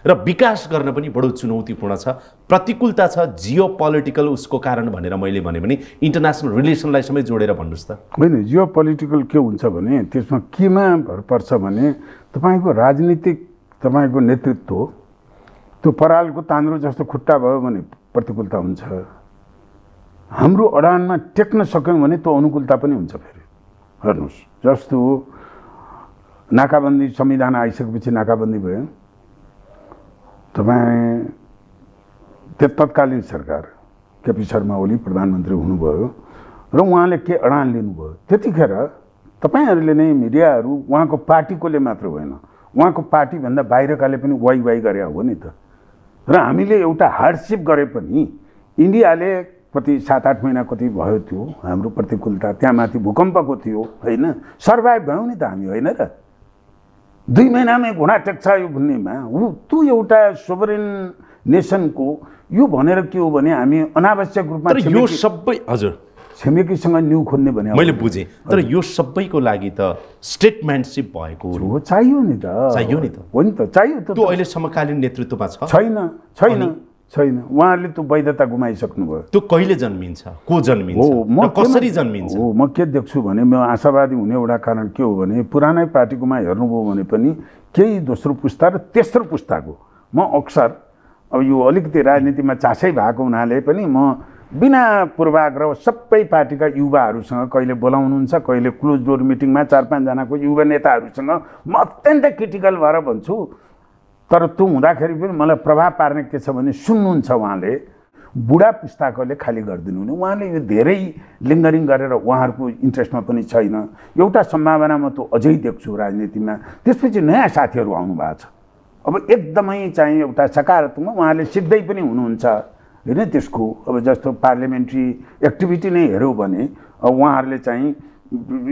[SPEAKER 1] र विकास गर्न पनि बडो चुनौतीपूर्ण छ प्रतिकूलता छ जियो पोलिटिकल उसको कारण भनेर मैले भने इन्टरनेसनल रिलेसनलाई समेत जोडेर भन्नुहोस् त
[SPEAKER 2] होइन जियो पोलिटिकल के हुन्छ भने त्यसमा केमा भर पर्छ भने तपाईँको राजनीतिक तपाईँको नेतृत्व त्यो परालको तान्द्रो जस्तो खुट्टा भयो भने प्रतिकूलता हुन्छ हाम्रो अडानमा टेक्न सक्यौँ भने त्यो अनुकूलता पनि हुन्छ फेरि हेर्नुहोस् जस्तो नाकाबन्दी संविधान आइसकेपछि नाकाबन्दी भयो तपाईँ त्यो तत्कालीन सरकार केपी शर्मा ओली प्रधानमन्त्री हुनुभयो र उहाँले के अडान लिनुभयो त्यतिखेर तपाईँहरूले नै मिडियाहरू उहाँको पार्टीकोले मात्र होइन उहाँको पार्टीभन्दा बाहिरकाले पनि वाइ वाइ गरे हो नि त र हामीले एउटा हार्डसिप गरे पनि इन्डियाले कति सात आठ महिना कति भयो त्यो हाम्रो प्रतिकूलता त्यहाँ माथि भूकम्पको थियो होइन सर्भाइभ भयौँ नि त हामी होइन र दुई महिनामै घोडा टेक्छ यो भन्नेमा ऊ त्यो एउटा सोभरेन नेसनको यो भनेर के हो भने हामी अनावश्यक रूपमा यो सबै
[SPEAKER 1] हजुर छिमेकीसँग न्यु खोज्ने भने मैले बुझेँ तर यो सबैको लागि त स्टेटमेन्टसिप
[SPEAKER 2] भएको हो चाहियो नि त चाहियो नि त हो नि त चाहियो त अहिले समकालीन नेतृत्वमा छ छैन छैन छैन उहाँहरूले त्यो वैधता गुमाइसक्नुभयो त्यो कहिले जन्मिन्छ को जन्मिन्छ हो म कसरी जन्मिन्छ हो म के देख्छु भने म आशावादी हुने एउटा कारण के हो भने पुरानै पार्टीकोमा हेर्नुभयो भने पनि केही दोस्रो पुस्ता र तेस्रो पुस्ताको म अक्सर अब यो अलिकति राजनीतिमा चासै भएको हुनाले पनि म बिना पूर्वाग्रह सबै पार्टीका युवाहरूसँग कहिले बोलाउनुहुन्छ कहिले क्लोज डोर मिटिङमा चार पाँचजनाको युवा नेताहरूसँग म अत्यन्तै क्रिटिकल भएर भन्छु तर त्यो हुँदाखेरि पनि मलाई प्रभाव पार्ने के छ भने सुन्नुहुन्छ उहाँले बुढा पुस्ताकोले खाली गरिदिनु हुने उहाँले यो धेरै लिङ्गरिङ गरेर उहाँहरूको इन्ट्रेस्टमा पनि छैन एउटा सम्भावना म त अझै देख्छु राजनीतिमा त्यसपछि नयाँ साथीहरू आउनु भएको छ अब एकदमै चाहिँ एउटा सकारात्मक उहाँले सिक्दै पनि हुनुहुन्छ होइन त्यसको अब जस्तो पार्लिमेन्ट्री एक्टिभिटी नै हेऱ्यौँ भने अब उहाँहरूले चाहिँ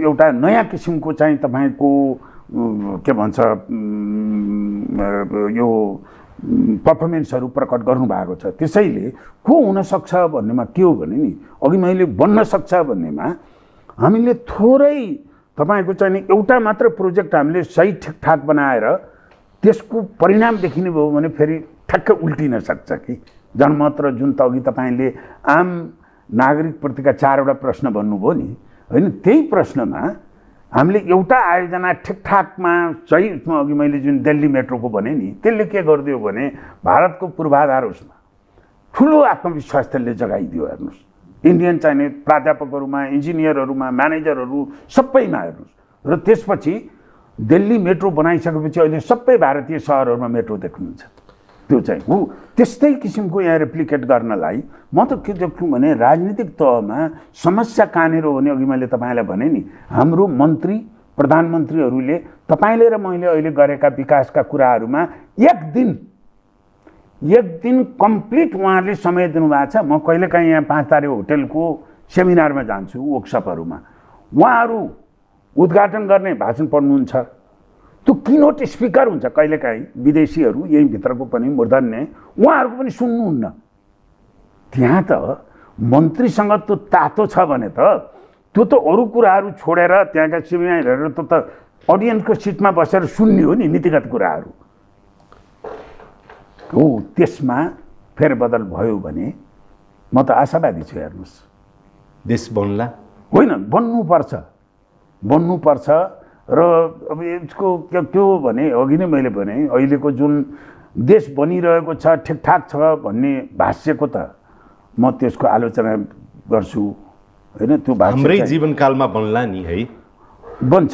[SPEAKER 2] एउटा नयाँ किसिमको चाहिँ तपाईँको के भन्छ यो पर्फर्मेन्सहरू प्रकट गर्नुभएको छ त्यसैले को हुनसक्छ भन्नेमा के हो भने नि अघि मैले बन्न सक्छ भन्नेमा हामीले थोरै तपाईँको चाहिँ नि एउटा मात्र प्रोजेक्ट हामीले सही ठिकठाक बनाएर त्यसको परिणाम देखिने भयो भने फेरि ठ्याक्कै उल्टिन सक्छ कि जनमत र जुन त अघि तपाईँले आम नागरिकप्रतिका चारवटा प्रश्न भन्नुभयो नि होइन त्यही प्रश्नमा हामीले एउटा आयोजना ठिकठाकमा चाहिँ उसमा अघि मैले जुन दिल्ली मेट्रोको भने नि त्यसले के गरिदियो भने भारतको पूर्वाधार उसमा ठुलो आत्मविश्वास त्यसले जगाइदियो हेर्नुहोस् इन्डियन चाहिने प्राध्यापकहरूमा इन्जिनियरहरूमा म्यानेजरहरू सबैमा हेर्नुहोस् र त्यसपछि दिल्ली मेट्रो बनाइसकेपछि अहिले सबै भारतीय सहरहरूमा मेट्रो देख्नुहुन्छ त्यो चाहिँ हो त्यस्तै किसिमको यहाँ रेप्लिकेट गर्नलाई म त के देख्छु भने राजनीतिक तहमा समस्या कहाँनिर भने अघि मैले तपाईँलाई भने नि हाम्रो मन्त्री प्रधानमन्त्रीहरूले तपाईँले र मैले अहिले गरेका विकासका कुराहरूमा एक दिन एक दिन कम्प्लिट उहाँहरूले समय दिनुभएको छ म कहिलेकाहीँ यहाँ पाँच तारे होटेलको सेमिनारमा जान्छु वर्कसपहरूमा उहाँहरू उद्घाटन गर्ने भाषण पढ्नुहुन्छ त्यो किनोट स्पिकर हुन्छ कहिलेकाहीँ विदेशीहरू यहीँभित्रको पनि मूर्धन्य उहाँहरूको पनि सुन्नुहुन्न त्यहाँ त मन्त्रीसँग त्यो तातो छ भने त त्यो त अरू कुराहरू छोडेर त्यहाँका सिबिआईहरू त्यो त अडियन्सको सिटमा बसेर सुन्ने हो नि नीतिगत कुराहरू हो त्यसमा फेरबदल भयो भने म त आशावादी छु हेर्नुहोस् देश बन्ला होइन बन्नुपर्छ बन्नुपर्छ र अब यसको के हो भने अघि नै मैले भने अहिलेको जुन देश बनिरहेको छ ठिकठाक छ भन्ने भाष्यको त म त्यसको आलोचना गर्छु होइन त्यो हाम्रै
[SPEAKER 1] जीवनकालमा बन्ला नि है
[SPEAKER 2] बन्छ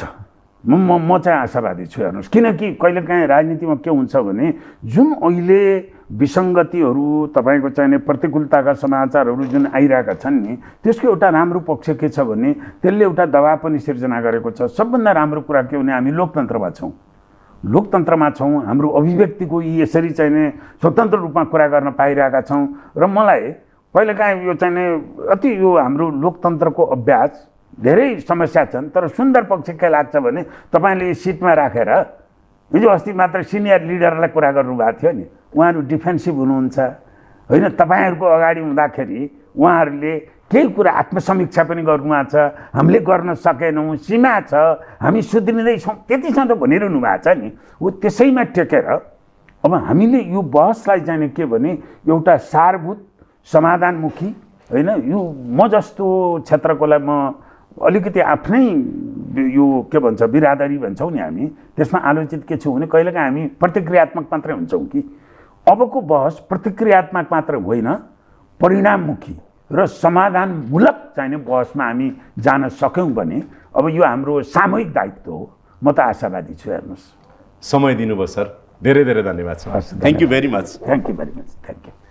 [SPEAKER 2] म म चाहिँ आशावादी छु हेर्नुहोस् किनकि कहिलेकाहीँ राजनीतिमा के हुन्छ भने जुन अहिले विसङ्गतिहरू तपाईँको चाहिने प्रतिकूलताका समाचारहरू जुन आइरहेका छन् नि त्यसको एउटा राम्रो पक्ष के छ भने त्यसले एउटा दबाब पनि सिर्जना गरेको छ सबभन्दा राम्रो कुरा के भने हामी लोकतन्त्रमा छौँ लोकतन्त्रमा छौँ हाम्रो अभिव्यक्तिको यी यसरी चाहिने स्वतन्त्र रूपमा कुरा गर्न पाइरहेका छौँ र मलाई कहिलेकाहीँ यो चाहिने अति यो हाम्रो लोकतन्त्रको अभ्यास धेरै समस्या छन् तर सुन्दर पक्ष के लाग्छ भने तपाईँले सिटमा राखेर हिजो अस्ति मात्र सिनियर लिडरलाई कुरा गर्नुभएको थियो नि उहाँहरू डिफेन्सिभ हुनुहुन्छ होइन तपाईँहरूको अगाडि हुँदाखेरि उहाँहरूले केही कुरा आत्मसमीक्षा पनि गर्नुभएको छ हामीले गर्न सकेनौँ सीमा छ हामी सुध्रिँदैछौँ त्यतिसम्म त भनिरहनु भएको छ नि ऊ त्यसैमा टेकेर अब हामीले यो बहसलाई जाने के भने एउटा सारभूत समाधानमुखी होइन यो म जस्तो क्षेत्रकोलाई म अलिकति आफ्नै यो के भन्छ बिरादरी भन्छौँ नि हामी त्यसमा आलोचित के छौँ भने कहिलेकाहीँ हामी प्रतिक्रियात्मक मात्रै हुन्छौँ कि अबको बहस प्रतिक्रियात्मक मात्र होइन परिणाममुखी र समाधानमूलक चाहिने बहसमा हामी जान सक्यौँ भने अब यो हाम्रो सामूहिक दायित्व हो म त आशावादी छु हेर्नुहोस्
[SPEAKER 1] समय दिनुभयो सर धेरै धेरै धन्यवाद छ thank you very much thank you very much thank you